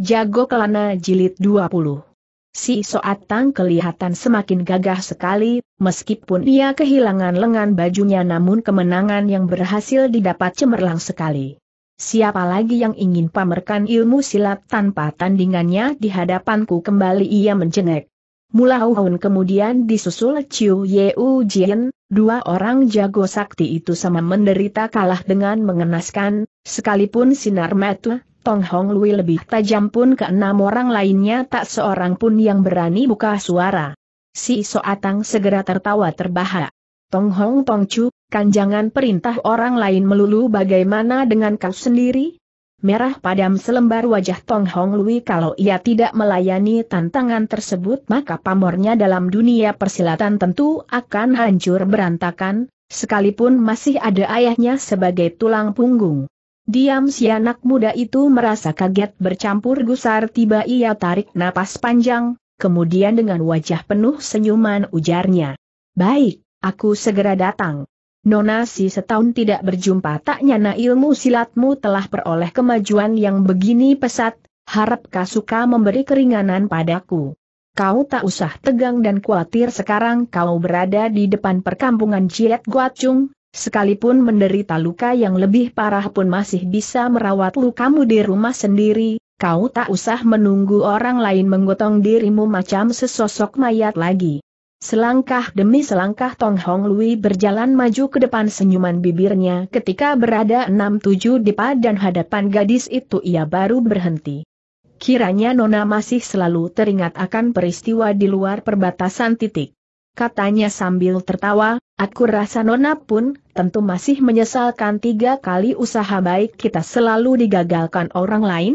Jago Kelana Jilid 20 Si Soatang kelihatan semakin gagah sekali, meskipun ia kehilangan lengan bajunya namun kemenangan yang berhasil didapat cemerlang sekali. Siapa lagi yang ingin pamerkan ilmu silat tanpa tandingannya di hadapanku kembali ia menjengek. Mulauhun kemudian disusul Chiu Yeu Jian, dua orang jago sakti itu sama menderita kalah dengan mengenaskan, sekalipun sinar mata Tong Hong Lui lebih tajam pun ke enam orang lainnya tak seorang pun yang berani buka suara. Si Soatang segera tertawa terbahak. Tong Hong Tong Chu, kan jangan perintah orang lain melulu bagaimana dengan kau sendiri? Merah padam selembar wajah Tong Hong Lui kalau ia tidak melayani tantangan tersebut maka pamornya dalam dunia persilatan tentu akan hancur berantakan, sekalipun masih ada ayahnya sebagai tulang punggung. Diam si anak muda itu merasa kaget bercampur gusar tiba ia tarik napas panjang, kemudian dengan wajah penuh senyuman ujarnya. Baik, aku segera datang. Nona si setahun tidak berjumpa tak nyana ilmu silatmu telah peroleh kemajuan yang begini pesat, harap kau suka memberi keringanan padaku. Kau tak usah tegang dan khawatir sekarang kau berada di depan perkampungan Ciet Guacung, Sekalipun menderita luka yang lebih parah pun masih bisa merawat lukamu di rumah sendiri, kau tak usah menunggu orang lain menggotong dirimu macam sesosok mayat lagi. Selangkah demi selangkah Tong Hong Lui berjalan maju ke depan senyuman bibirnya ketika berada enam tujuh di padan hadapan gadis itu ia baru berhenti. Kiranya Nona masih selalu teringat akan peristiwa di luar perbatasan titik katanya sambil tertawa, aku rasa Nona pun, tentu masih menyesalkan tiga kali usaha baik kita selalu digagalkan orang lain?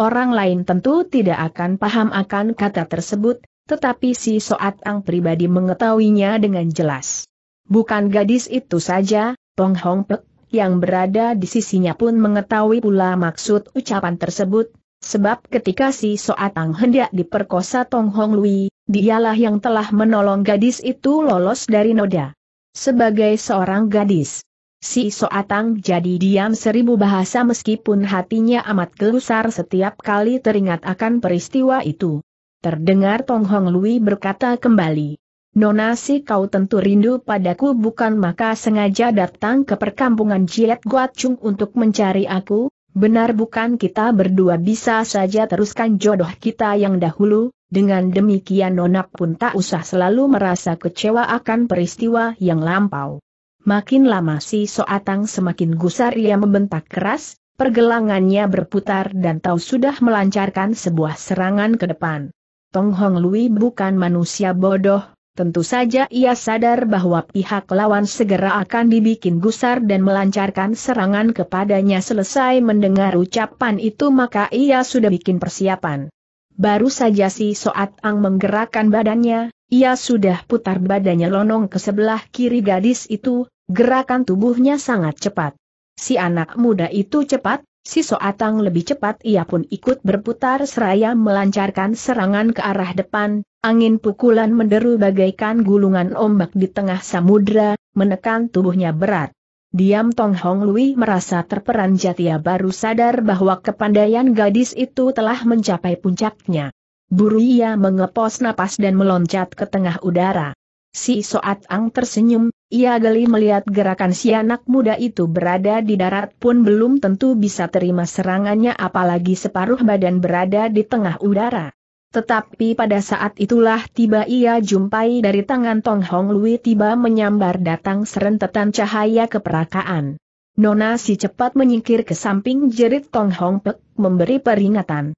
Orang lain tentu tidak akan paham akan kata tersebut, tetapi si Soat Ang pribadi mengetahuinya dengan jelas. Bukan gadis itu saja, Tong Hong Pek, yang berada di sisinya pun mengetahui pula maksud ucapan tersebut, Sebab ketika si Soatang hendak diperkosa Tong Hong Lui, dialah yang telah menolong gadis itu lolos dari noda. Sebagai seorang gadis, si Soatang jadi diam seribu bahasa meskipun hatinya amat gelusar setiap kali teringat akan peristiwa itu. Terdengar Tong Hong Lui berkata kembali, Nona si kau tentu rindu padaku bukan maka sengaja datang ke perkampungan Jiet Guat Chung untuk mencari aku, Benar bukan kita berdua bisa saja teruskan jodoh kita yang dahulu, dengan demikian nonak pun tak usah selalu merasa kecewa akan peristiwa yang lampau. Makin lama si Soatang semakin gusar ia membentak keras, pergelangannya berputar dan tahu sudah melancarkan sebuah serangan ke depan. Tong Hong Lui bukan manusia bodoh, Tentu saja ia sadar bahwa pihak lawan segera akan dibikin gusar dan melancarkan serangan kepadanya selesai mendengar ucapan itu maka ia sudah bikin persiapan. Baru saja si Soat Ang menggerakkan badannya, ia sudah putar badannya lonong ke sebelah kiri gadis itu, gerakan tubuhnya sangat cepat. Si anak muda itu cepat, Si Soatang lebih cepat ia pun ikut berputar seraya melancarkan serangan ke arah depan, angin pukulan menderu bagaikan gulungan ombak di tengah samudra, menekan tubuhnya berat. Diam Tong Hong Lui merasa terperanjat ia baru sadar bahwa kepandaian gadis itu telah mencapai puncaknya. Buru ia mengepos napas dan meloncat ke tengah udara. Si Soat Ang tersenyum, ia geli melihat gerakan si anak muda itu berada di darat pun belum tentu bisa terima serangannya apalagi separuh badan berada di tengah udara. Tetapi pada saat itulah tiba ia jumpai dari tangan Tong Hong Lui tiba menyambar datang serentetan cahaya keperakaan. Nona si cepat menyingkir ke samping jerit Tong Hong Pek memberi peringatan.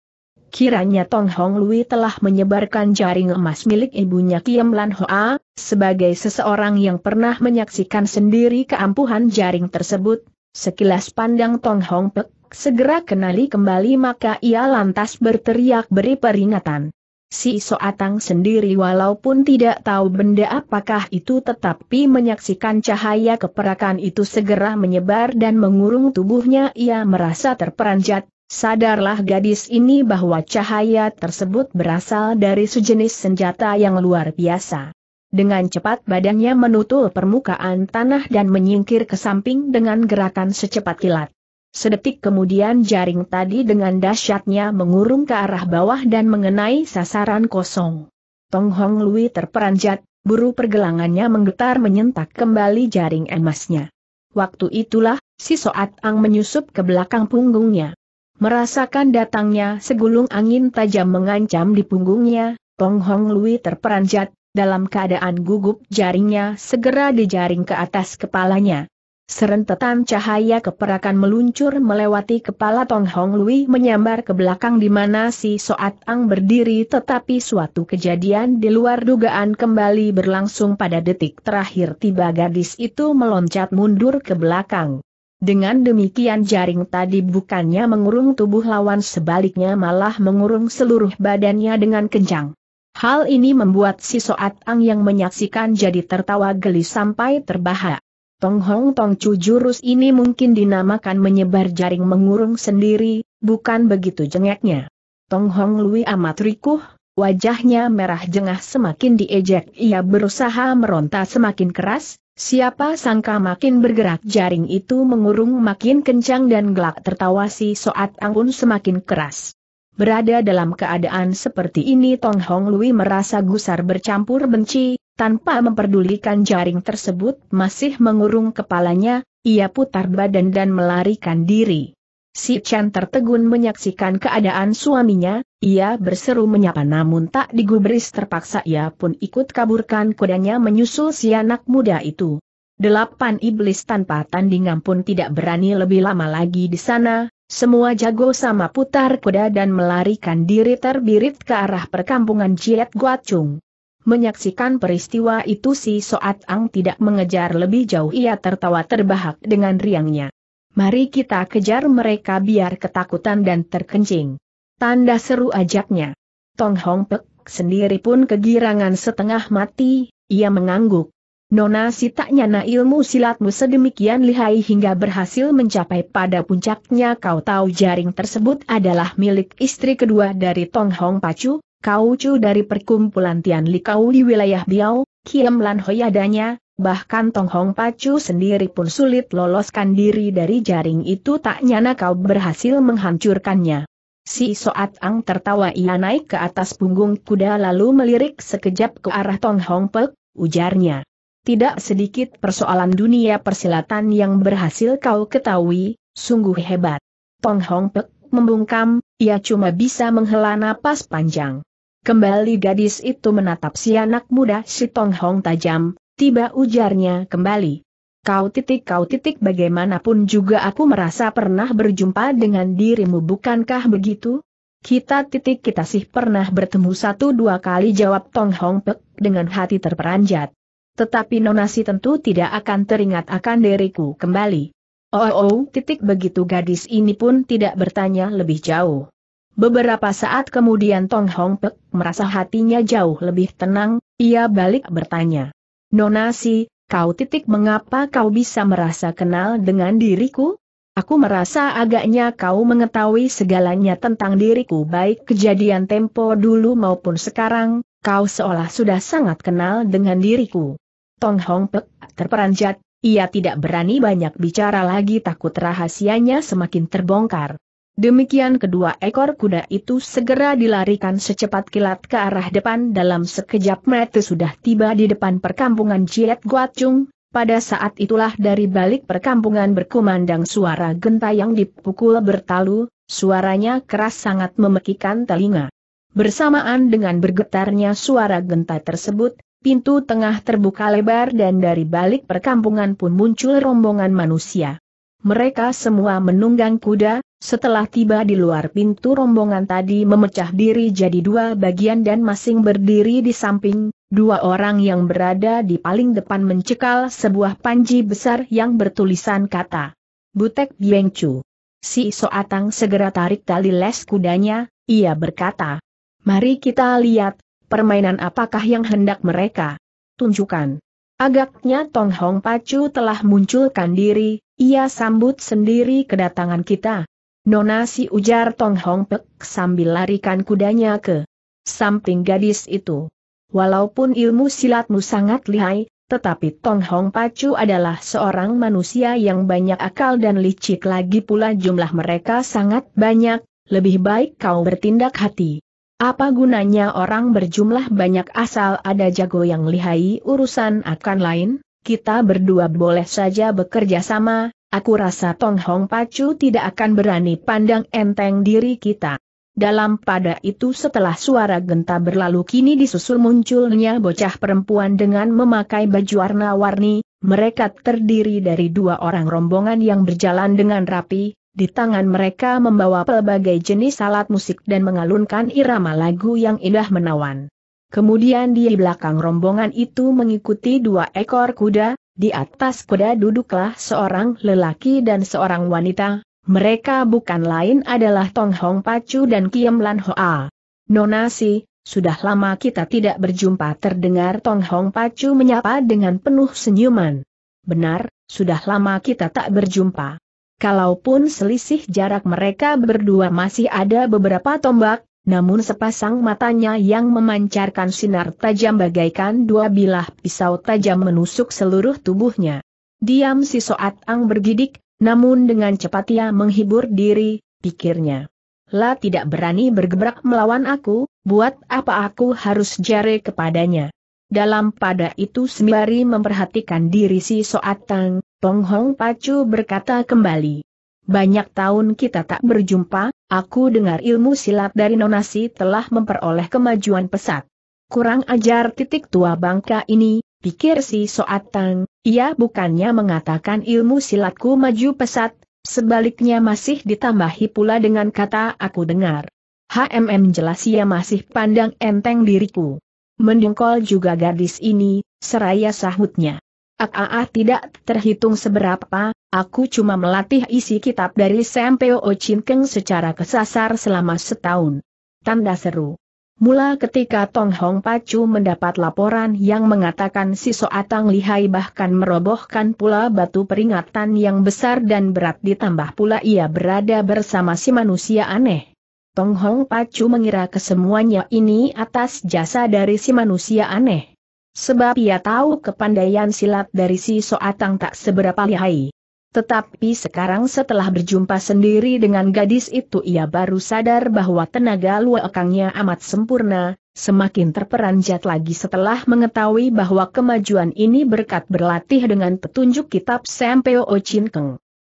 Kiranya Tong Hong Lui telah menyebarkan jaring emas milik ibunya Kiam Lan Hoa, sebagai seseorang yang pernah menyaksikan sendiri keampuhan jaring tersebut, sekilas pandang Tong Hong Pek, segera kenali kembali maka ia lantas berteriak beri peringatan. Si Soatang sendiri walaupun tidak tahu benda apakah itu tetapi menyaksikan cahaya keperakan itu segera menyebar dan mengurung tubuhnya ia merasa terperanjat, Sadarlah gadis ini bahwa cahaya tersebut berasal dari sejenis senjata yang luar biasa. Dengan cepat badannya menutul permukaan tanah dan menyingkir ke samping dengan gerakan secepat kilat. Sedetik kemudian jaring tadi dengan dahsyatnya mengurung ke arah bawah dan mengenai sasaran kosong. Tong Hong Lui terperanjat, buru pergelangannya menggetar menyentak kembali jaring emasnya. Waktu itulah, si Soat Ang menyusup ke belakang punggungnya. Merasakan datangnya segulung angin tajam mengancam di punggungnya, Tong Hong Lui terperanjat, dalam keadaan gugup jaringnya segera dijaring ke atas kepalanya. Serentetan cahaya keperakan meluncur melewati kepala Tong Hong Lui menyambar ke belakang di mana si Soat Ang berdiri tetapi suatu kejadian di luar dugaan kembali berlangsung pada detik terakhir tiba gadis itu meloncat mundur ke belakang. Dengan demikian jaring tadi bukannya mengurung tubuh lawan sebaliknya malah mengurung seluruh badannya dengan kencang. Hal ini membuat si Soat Ang yang menyaksikan jadi tertawa geli sampai terbahak. Tong Hong Tong Chu jurus ini mungkin dinamakan menyebar jaring mengurung sendiri, bukan begitu jengeknya. Tong Hong Lui amat rikuh, wajahnya merah jengah semakin diejek ia berusaha meronta semakin keras, Siapa sangka makin bergerak jaring itu mengurung makin kencang dan gelak tertawa si Soat Ang pun semakin keras. Berada dalam keadaan seperti ini Tong Hong Lui merasa gusar bercampur benci, tanpa memperdulikan jaring tersebut masih mengurung kepalanya, ia putar badan dan melarikan diri. Si Chen tertegun menyaksikan keadaan suaminya, ia berseru menyapa namun tak digubris terpaksa ia pun ikut kaburkan kudanya menyusul si anak muda itu. Delapan iblis tanpa tandingan pun tidak berani lebih lama lagi di sana, semua jago sama putar kuda dan melarikan diri terbirit ke arah perkampungan Jiet Guacung. Menyaksikan peristiwa itu si Soat Ang tidak mengejar lebih jauh ia tertawa terbahak dengan riangnya. Mari kita kejar mereka biar ketakutan dan terkencing. Tanda seru ajaknya. Tong Hong Pek sendiri pun kegirangan setengah mati, ia mengangguk. Nona si tak nyana ilmu silatmu sedemikian lihai hingga berhasil mencapai pada puncaknya kau tahu jaring tersebut adalah milik istri kedua dari Tong Hong Pacu, Kau Chu dari perkumpulan Tian Li Kau di wilayah Biao, Kiem Lan Hoi adanya, Bahkan Tong Hong Pacu sendiri pun sulit loloskan diri dari jaring itu tak nyana kau berhasil menghancurkannya. Si Soat Ang tertawa ia naik ke atas punggung kuda lalu melirik sekejap ke arah Tong Hong Pek, ujarnya. Tidak sedikit persoalan dunia persilatan yang berhasil kau ketahui, sungguh hebat. Tong Hong Pek membungkam, ia cuma bisa menghela napas panjang. Kembali gadis itu menatap si anak muda si Tong Hong tajam, Tiba ujarnya kembali. Kau titik kau titik bagaimanapun juga aku merasa pernah berjumpa dengan dirimu bukankah begitu? Kita titik kita sih pernah bertemu satu dua kali jawab Tong Hong Pek dengan hati terperanjat. Tetapi nonasi tentu tidak akan teringat akan diriku kembali. Oh, oh, oh titik begitu gadis ini pun tidak bertanya lebih jauh. Beberapa saat kemudian Tong Hong Pek merasa hatinya jauh lebih tenang, ia balik bertanya. Nonasi, kau titik mengapa kau bisa merasa kenal dengan diriku? Aku merasa agaknya kau mengetahui segalanya tentang diriku baik kejadian tempo dulu maupun sekarang, kau seolah sudah sangat kenal dengan diriku. Tong Hong Pek terperanjat, ia tidak berani banyak bicara lagi takut rahasianya semakin terbongkar. Demikian kedua ekor kuda itu segera dilarikan secepat kilat ke arah depan dalam sekejap mereka sudah tiba di depan perkampungan Jiet Guacung, pada saat itulah dari balik perkampungan berkumandang suara genta yang dipukul bertalu, suaranya keras sangat memekikan telinga. Bersamaan dengan bergetarnya suara genta tersebut, pintu tengah terbuka lebar dan dari balik perkampungan pun muncul rombongan manusia. Mereka semua menunggang kuda, setelah tiba di luar pintu rombongan tadi memecah diri jadi dua bagian dan masing berdiri di samping, dua orang yang berada di paling depan mencekal sebuah panji besar yang bertulisan kata. Butek Biengcu. Si Soatang segera tarik tali les kudanya, ia berkata. Mari kita lihat, permainan apakah yang hendak mereka tunjukkan. Agaknya Tong Hong Pacu telah munculkan diri, ia sambut sendiri kedatangan kita. Nona si ujar Tong Hong Pek sambil larikan kudanya ke samping gadis itu. Walaupun ilmu silatmu sangat lihai, tetapi Tong Hong Pacu adalah seorang manusia yang banyak akal dan licik lagi pula jumlah mereka sangat banyak, lebih baik kau bertindak hati. Apa gunanya orang berjumlah banyak asal ada jago yang lihai urusan akan lain? Kita berdua boleh saja bekerja sama, Aku rasa Tong Hong Pacu tidak akan berani pandang enteng diri kita. Dalam pada itu setelah suara genta berlalu kini disusul munculnya bocah perempuan dengan memakai baju warna-warni, mereka terdiri dari dua orang rombongan yang berjalan dengan rapi, di tangan mereka membawa pelbagai jenis alat musik dan mengalunkan irama lagu yang indah menawan. Kemudian di belakang rombongan itu mengikuti dua ekor kuda, di atas kuda duduklah seorang lelaki dan seorang wanita, mereka bukan lain adalah Tong Hong Pacu dan Kiem Lan Hoa. Nonasi, sudah lama kita tidak berjumpa terdengar Tong Hong Pacu menyapa dengan penuh senyuman. Benar, sudah lama kita tak berjumpa. Kalaupun selisih jarak mereka berdua masih ada beberapa tombak, namun sepasang matanya yang memancarkan sinar tajam bagaikan dua bilah pisau tajam menusuk seluruh tubuhnya. Diam si Soat Ang bergidik, namun dengan cepat ia menghibur diri, pikirnya. La tidak berani bergebrak melawan aku, buat apa aku harus jare kepadanya. Dalam pada itu sembari memperhatikan diri si Soat Ang, Tong Hong Pacu berkata kembali. Banyak tahun kita tak berjumpa, aku dengar ilmu silat dari Nonasi telah memperoleh kemajuan pesat. Kurang ajar titik tua bangka ini, pikir si Soatang, ia bukannya mengatakan ilmu silatku maju pesat, sebaliknya masih ditambahi pula dengan kata aku dengar. HMM jelas ia masih pandang enteng diriku. Mendengkol juga gadis ini, seraya sahutnya. Aa tidak terhitung seberapa, aku cuma melatih isi kitab dari Sempeo Chinkeng secara kesasar selama setahun. Tanda seru. Mula ketika Tong Hong Pacu mendapat laporan yang mengatakan si Soatang lihai bahkan merobohkan pula batu peringatan yang besar dan berat ditambah pula ia berada bersama si manusia aneh. Tong Hong Pacu mengira kesemuanya ini atas jasa dari si manusia aneh. Sebab ia tahu kepandaian silat dari si Soatang tak seberapa lihai. Tetapi sekarang setelah berjumpa sendiri dengan gadis itu ia baru sadar bahwa tenaga luakangnya amat sempurna, semakin terperanjat lagi setelah mengetahui bahwa kemajuan ini berkat berlatih dengan petunjuk kitab Sempeo Chin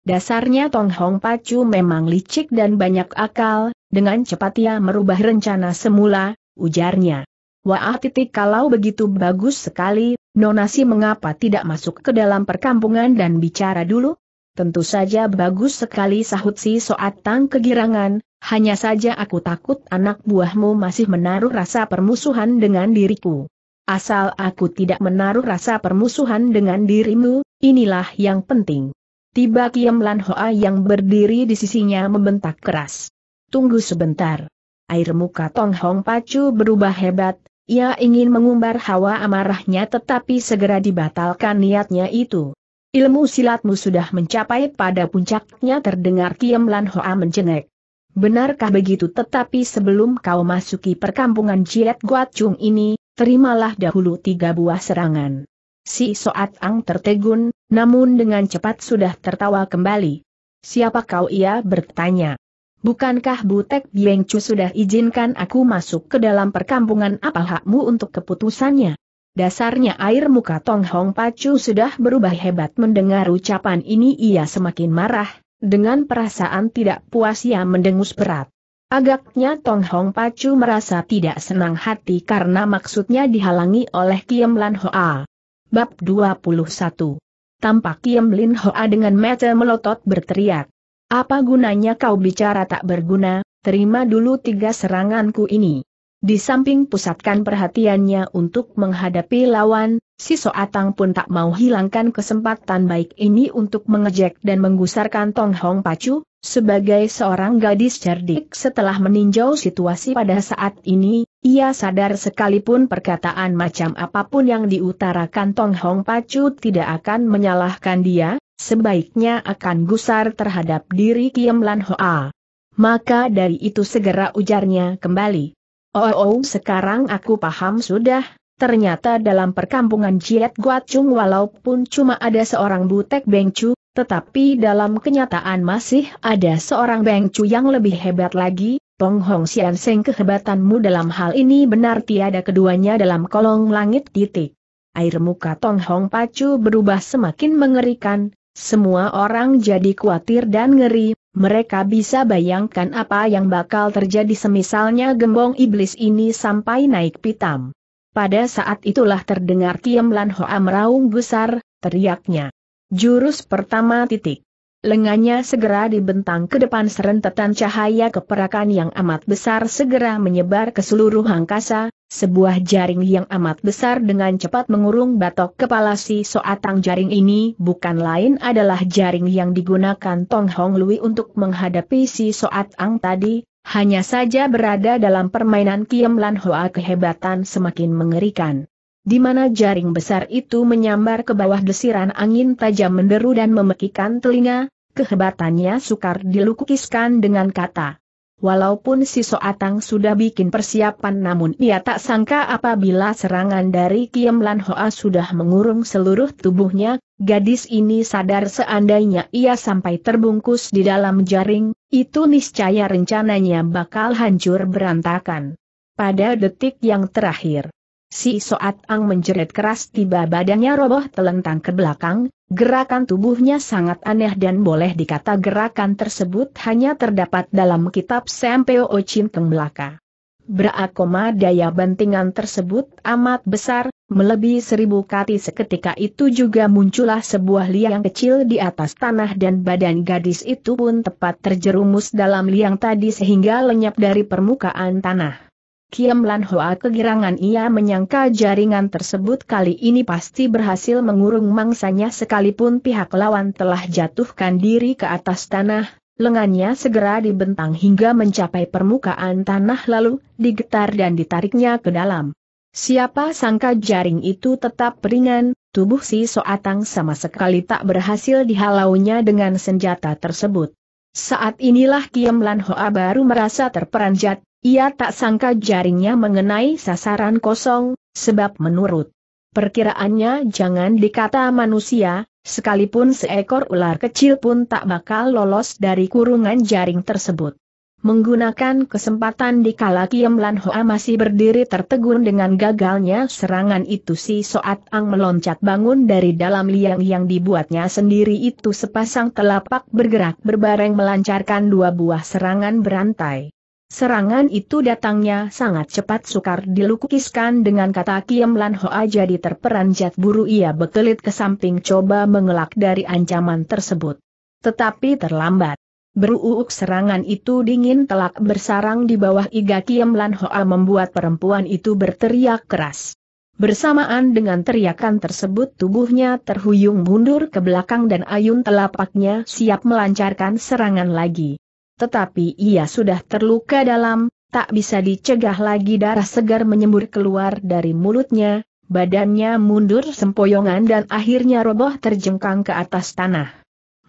Dasarnya Tong Hong Pacu memang licik dan banyak akal, dengan cepat ia merubah rencana semula, ujarnya. Wah titik kalau begitu bagus sekali, Nonasi mengapa tidak masuk ke dalam perkampungan dan bicara dulu? Tentu saja bagus sekali sahut si soat tang kegirangan, hanya saja aku takut anak buahmu masih menaruh rasa permusuhan dengan diriku. Asal aku tidak menaruh rasa permusuhan dengan dirimu, inilah yang penting. Tiba Kiam Lan Hoa yang berdiri di sisinya membentak keras. Tunggu sebentar. Air muka Tong Hong Pacu berubah hebat, ia ingin mengumbar hawa amarahnya tetapi segera dibatalkan niatnya itu. Ilmu silatmu sudah mencapai pada puncaknya terdengar Tiam Lan Hoa menjengek. Benarkah begitu tetapi sebelum kau masuki perkampungan Jiet Chung ini, terimalah dahulu tiga buah serangan. Si Soat Ang tertegun, namun dengan cepat sudah tertawa kembali. Siapa kau ia bertanya. Bukankah Butek Chu sudah izinkan aku masuk ke dalam perkampungan apa hakmu untuk keputusannya? Dasarnya air muka Tong Hong Pacu sudah berubah hebat mendengar ucapan ini ia semakin marah, dengan perasaan tidak puas ia mendengus berat. Agaknya Tong Hong Pacu merasa tidak senang hati karena maksudnya dihalangi oleh Kiem Lan Hoa. Bab 21 Tampak Kiem Lin Hoa dengan mata melotot berteriak. Apa gunanya kau bicara tak berguna, terima dulu tiga seranganku ini. Di samping pusatkan perhatiannya untuk menghadapi lawan, si Soatang pun tak mau hilangkan kesempatan baik ini untuk mengejek dan menggusarkan Tong Hong Pacu, sebagai seorang gadis cerdik setelah meninjau situasi pada saat ini, ia sadar sekalipun perkataan macam apapun yang diutarakan Tong Hong Pacu tidak akan menyalahkan dia, sebaiknya akan gusar terhadap diri Kiem Lan Hoa. Maka dari itu segera ujarnya kembali. Oh, oh, oh sekarang aku paham sudah, ternyata dalam perkampungan Jiet Guacung walaupun cuma ada seorang butek Bengcu, tetapi dalam kenyataan masih ada seorang Bengcu yang lebih hebat lagi, Tong Hong Sian Seng kehebatanmu dalam hal ini benar tiada keduanya dalam kolong langit titik. Air muka Tong Hong Pacu berubah semakin mengerikan, semua orang jadi khawatir dan ngeri, mereka bisa bayangkan apa yang bakal terjadi semisalnya gembong iblis ini sampai naik pitam. Pada saat itulah terdengar Tiam Lan Hoa meraung gusar, teriaknya. Jurus pertama titik. Lengannya segera dibentang ke depan serentetan cahaya keperakan yang amat besar segera menyebar ke seluruh angkasa, sebuah jaring yang amat besar dengan cepat mengurung batok kepala si soatang jaring ini bukan lain adalah jaring yang digunakan Tong Hong Lui untuk menghadapi si soatang tadi, hanya saja berada dalam permainan Kiam Lan Hoa kehebatan semakin mengerikan di mana jaring besar itu menyambar ke bawah desiran angin tajam menderu dan memekikan telinga, kehebatannya sukar dilukiskan dengan kata. Walaupun si Soatang sudah bikin persiapan namun ia tak sangka apabila serangan dari Kiem Lan Hoa sudah mengurung seluruh tubuhnya, gadis ini sadar seandainya ia sampai terbungkus di dalam jaring, itu niscaya rencananya bakal hancur berantakan. Pada detik yang terakhir, Si Soat Ang menjerit keras tiba badannya roboh telentang ke belakang, gerakan tubuhnya sangat aneh dan boleh dikata gerakan tersebut hanya terdapat dalam kitab Sempeo Cinteng Belaka. Berakoma daya bantingan tersebut amat besar, melebihi seribu kati seketika itu juga muncullah sebuah liang kecil di atas tanah dan badan gadis itu pun tepat terjerumus dalam liang tadi sehingga lenyap dari permukaan tanah. Kiem Lan Hoa kegirangan ia menyangka jaringan tersebut kali ini pasti berhasil mengurung mangsanya sekalipun pihak lawan telah jatuhkan diri ke atas tanah, lengannya segera dibentang hingga mencapai permukaan tanah lalu, digetar dan ditariknya ke dalam. Siapa sangka jaring itu tetap ringan, tubuh si Soatang sama sekali tak berhasil dihalaunya dengan senjata tersebut. Saat inilah Kiem Lan Hoa baru merasa terperanjat, ia tak sangka jaringnya mengenai sasaran kosong, sebab menurut perkiraannya jangan dikata manusia, sekalipun seekor ular kecil pun tak bakal lolos dari kurungan jaring tersebut. Menggunakan kesempatan di kala Kiem Lan Hoa masih berdiri tertegun dengan gagalnya serangan itu si Soat Ang meloncat bangun dari dalam liang yang dibuatnya sendiri itu sepasang telapak bergerak berbareng melancarkan dua buah serangan berantai. Serangan itu datangnya sangat cepat sukar dilukiskan dengan kata Kiam Lan Hoa jadi terperanjat buru ia bekelit ke samping coba mengelak dari ancaman tersebut. Tetapi terlambat. Beruuk serangan itu dingin telak bersarang di bawah iga Kiam Lan Hoa membuat perempuan itu berteriak keras. Bersamaan dengan teriakan tersebut tubuhnya terhuyung mundur ke belakang dan ayun telapaknya siap melancarkan serangan lagi tetapi ia sudah terluka dalam, tak bisa dicegah lagi darah segar menyembur keluar dari mulutnya, badannya mundur sempoyongan dan akhirnya roboh terjengkang ke atas tanah.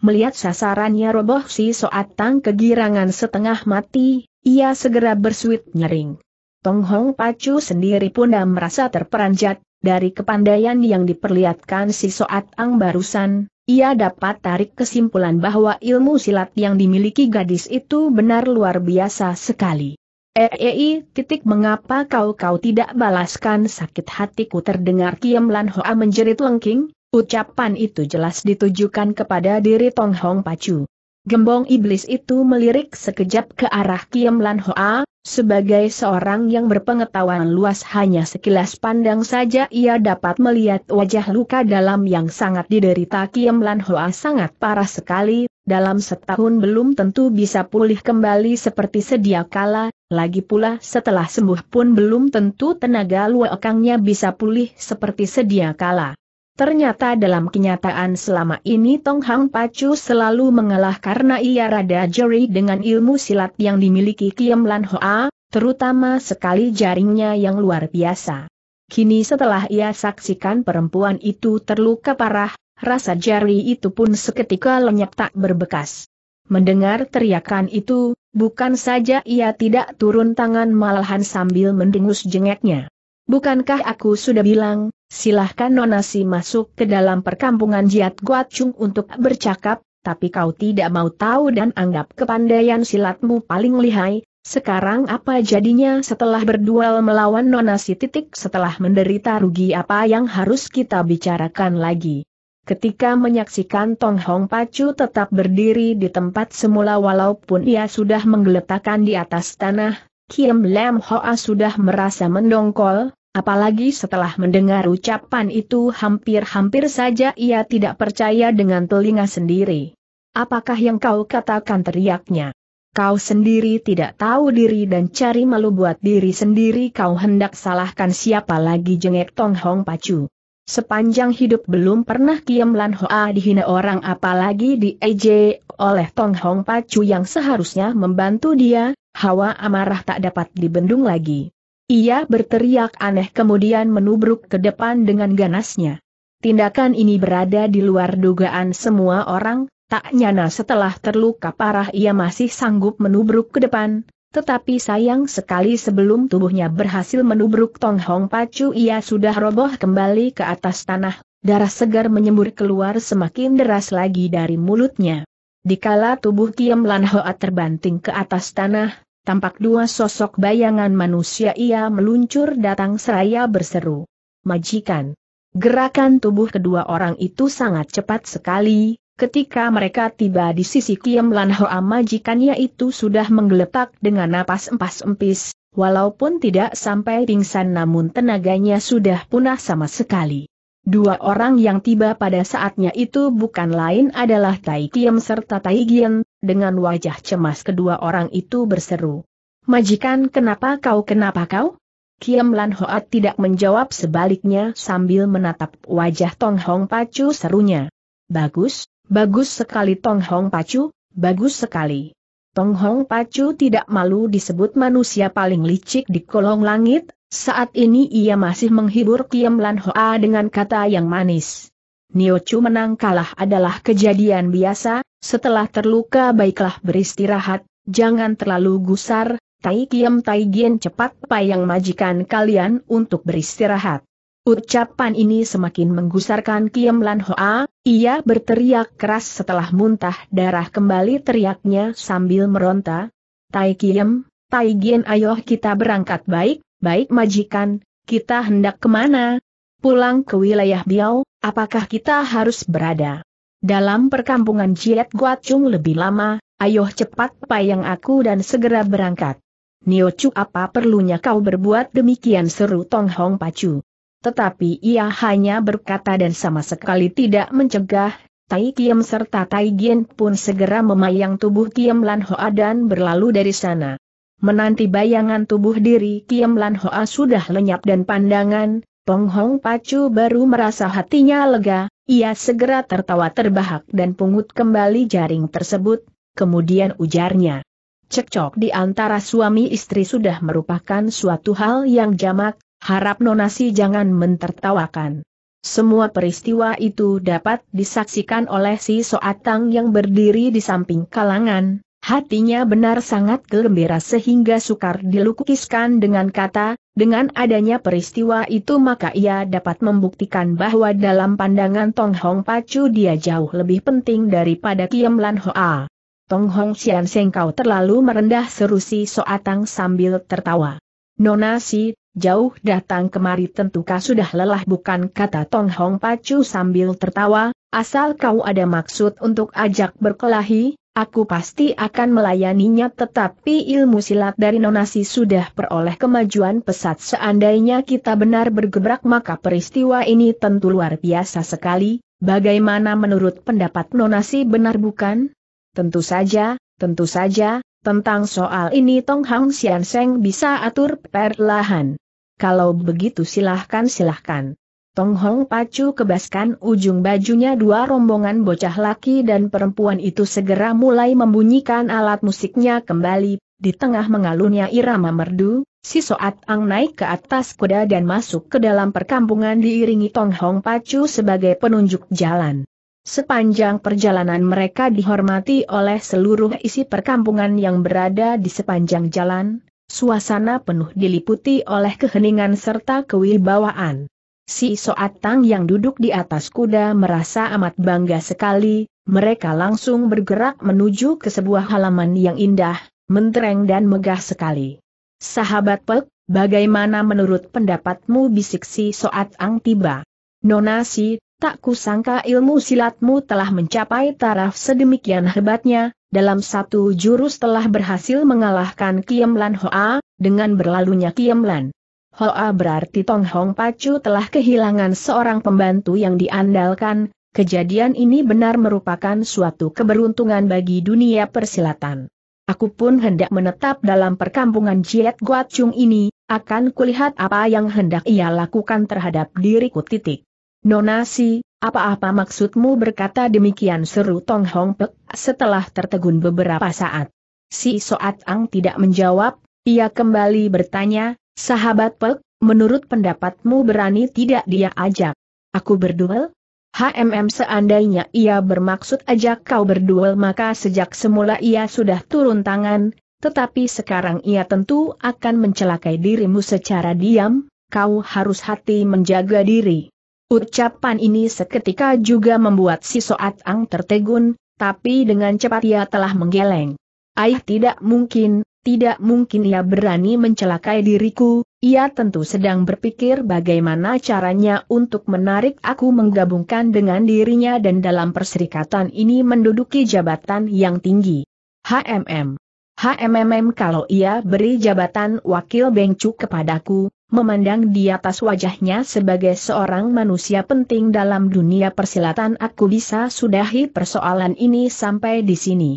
Melihat sasarannya roboh si Soat Tang kegirangan setengah mati, ia segera bersuit nyering. Tong Hong Pacu sendiri pun dah merasa terperanjat, dari kepandaian yang diperlihatkan si Soat Ang barusan, ia dapat tarik kesimpulan bahwa ilmu silat yang dimiliki gadis itu benar luar biasa sekali. Eei, titik mengapa kau-kau tidak balaskan sakit hatiku terdengar Kiam Lan Hoa menjerit lengking, ucapan itu jelas ditujukan kepada diri Tong Hong Pacu. Gembong iblis itu melirik sekejap ke arah Kiam Lan Hoa, sebagai seorang yang berpengetahuan luas hanya sekilas pandang saja ia dapat melihat wajah luka dalam yang sangat diderita Kiam Lan Hoa sangat parah sekali, dalam setahun belum tentu bisa pulih kembali seperti sedia kala, lagi pula setelah sembuh pun belum tentu tenaga luakangnya bisa pulih seperti sedia kala. Ternyata dalam kenyataan selama ini Tong Hang Pacu selalu mengalah karena ia rada jeri dengan ilmu silat yang dimiliki Kiem Lan Hoa, terutama sekali jaringnya yang luar biasa. Kini setelah ia saksikan perempuan itu terluka parah, rasa jari itu pun seketika lenyap tak berbekas. Mendengar teriakan itu, bukan saja ia tidak turun tangan malahan sambil mendengus jengeknya. Bukankah aku sudah bilang, silahkan nonasi masuk ke dalam perkampungan Jiat Guat Chung untuk bercakap, tapi kau tidak mau tahu dan anggap kepandaian silatmu paling lihai, sekarang apa jadinya setelah berduel melawan nonasi titik setelah menderita rugi apa yang harus kita bicarakan lagi. Ketika menyaksikan Tong Hong Pacu tetap berdiri di tempat semula walaupun ia sudah menggeletakkan di atas tanah, Kim Lam Hoa sudah merasa mendongkol, Apalagi setelah mendengar ucapan itu hampir-hampir saja ia tidak percaya dengan telinga sendiri. Apakah yang kau katakan teriaknya? Kau sendiri tidak tahu diri dan cari malu buat diri sendiri kau hendak salahkan siapa lagi jengek Tong Hong Pacu. Sepanjang hidup belum pernah Kiam Lan Hoa dihina orang apalagi di EJ oleh Tong Hong Pacu yang seharusnya membantu dia, hawa amarah tak dapat dibendung lagi. Ia berteriak aneh kemudian menubruk ke depan dengan ganasnya. Tindakan ini berada di luar dugaan semua orang, tak nyana setelah terluka parah ia masih sanggup menubruk ke depan, tetapi sayang sekali sebelum tubuhnya berhasil menubruk Tong Hong Pacu ia sudah roboh kembali ke atas tanah, darah segar menyembur keluar semakin deras lagi dari mulutnya. Dikala tubuh Kiam Lan Hoa terbanting ke atas tanah, tampak dua sosok bayangan manusia ia meluncur datang seraya berseru. Majikan. Gerakan tubuh kedua orang itu sangat cepat sekali, ketika mereka tiba di sisi Kiam Lan Hoa majikannya itu sudah menggeletak dengan napas empas empis, walaupun tidak sampai pingsan namun tenaganya sudah punah sama sekali. Dua orang yang tiba pada saatnya itu bukan lain adalah Tai Kiem serta Tai Gien, dengan wajah cemas kedua orang itu berseru. Majikan kenapa kau kenapa kau? Kiem Lan Hoat tidak menjawab sebaliknya sambil menatap wajah Tong Hong Pacu serunya. Bagus, bagus sekali Tong Hong Pacu, bagus sekali. Tong Hong Pacu tidak malu disebut manusia paling licik di kolong langit, saat ini ia masih menghibur Kiam Lan Hoa dengan kata yang manis. Chu menang kalah adalah kejadian biasa, setelah terluka baiklah beristirahat, jangan terlalu gusar, Tai Kiam Tai Gien cepat payang majikan kalian untuk beristirahat. Ucapan ini semakin menggusarkan Kiam Lan Hoa, ia berteriak keras setelah muntah darah kembali teriaknya sambil meronta. Tai Kiam, Tai Gien ayo kita berangkat baik, Baik majikan, kita hendak kemana? Pulang ke wilayah Biau, apakah kita harus berada? Dalam perkampungan Ciet Guacung lebih lama, ayo cepat payang aku dan segera berangkat. Chu apa perlunya kau berbuat demikian seru Tong Hong Pacu. Tetapi ia hanya berkata dan sama sekali tidak mencegah, Tai Kiem serta Tai Gien pun segera memayang tubuh Kiem Lan Hoa dan berlalu dari sana menanti bayangan tubuh diri Kiem Lan Hoa sudah lenyap dan pandangan, Peng Hong Pacu baru merasa hatinya lega, ia segera tertawa terbahak dan pungut kembali jaring tersebut, kemudian ujarnya. Cekcok di antara suami istri sudah merupakan suatu hal yang jamak, harap nonasi jangan mentertawakan. Semua peristiwa itu dapat disaksikan oleh si Soatang yang berdiri di samping kalangan, Hatinya benar sangat gembira sehingga sukar dilukiskan dengan kata, dengan adanya peristiwa itu maka ia dapat membuktikan bahwa dalam pandangan Tong Hong Pacu dia jauh lebih penting daripada Kiam Lan Hoa. Tong Hong Sian Seng kau terlalu merendah seru si Soatang sambil tertawa. Nona si, jauh datang kemari tentukah sudah lelah bukan kata Tong Hong Pacu sambil tertawa, asal kau ada maksud untuk ajak berkelahi, Aku pasti akan melayaninya tetapi ilmu silat dari nonasi sudah peroleh kemajuan pesat seandainya kita benar bergebrak maka peristiwa ini tentu luar biasa sekali, bagaimana menurut pendapat nonasi benar bukan? Tentu saja, tentu saja, tentang soal ini Tong Hang Sian Seng bisa atur perlahan. Kalau begitu silahkan silahkan. Tong Hong Pacu kebaskan ujung bajunya dua rombongan bocah laki dan perempuan itu segera mulai membunyikan alat musiknya kembali, di tengah mengalunnya irama merdu, si Soat Ang naik ke atas kuda dan masuk ke dalam perkampungan diiringi Tong Hong Pacu sebagai penunjuk jalan. Sepanjang perjalanan mereka dihormati oleh seluruh isi perkampungan yang berada di sepanjang jalan, suasana penuh diliputi oleh keheningan serta kewibawaan. Si Soatang yang duduk di atas kuda merasa amat bangga sekali, mereka langsung bergerak menuju ke sebuah halaman yang indah, mentereng dan megah sekali. Sahabat Pek, bagaimana menurut pendapatmu bisik si Soatang tiba? Nona si, tak kusangka ilmu silatmu telah mencapai taraf sedemikian hebatnya, dalam satu jurus telah berhasil mengalahkan Kiemlan Hoa, dengan berlalunya Kiemlan. Hoa berarti Tong Hong Pacu telah kehilangan seorang pembantu yang diandalkan, kejadian ini benar merupakan suatu keberuntungan bagi dunia persilatan. Aku pun hendak menetap dalam perkampungan Jiet Guat Chung ini, akan kulihat apa yang hendak ia lakukan terhadap diriku titik. Nonasi, apa-apa maksudmu berkata demikian seru Tong Hong Pek setelah tertegun beberapa saat. Si Soat Ang tidak menjawab, ia kembali bertanya, Sahabat Pek, menurut pendapatmu berani tidak dia ajak? Aku berduel? HMM seandainya ia bermaksud ajak kau berduel maka sejak semula ia sudah turun tangan, tetapi sekarang ia tentu akan mencelakai dirimu secara diam, kau harus hati menjaga diri. Ucapan ini seketika juga membuat si Soat Ang tertegun, tapi dengan cepat ia telah menggeleng. Ayah tidak mungkin, tidak mungkin ia berani mencelakai diriku, ia tentu sedang berpikir bagaimana caranya untuk menarik aku menggabungkan dengan dirinya dan dalam perserikatan ini menduduki jabatan yang tinggi. HMM. hmm, kalau ia beri jabatan wakil bengcu kepadaku, memandang di atas wajahnya sebagai seorang manusia penting dalam dunia persilatan aku bisa sudahi persoalan ini sampai di sini.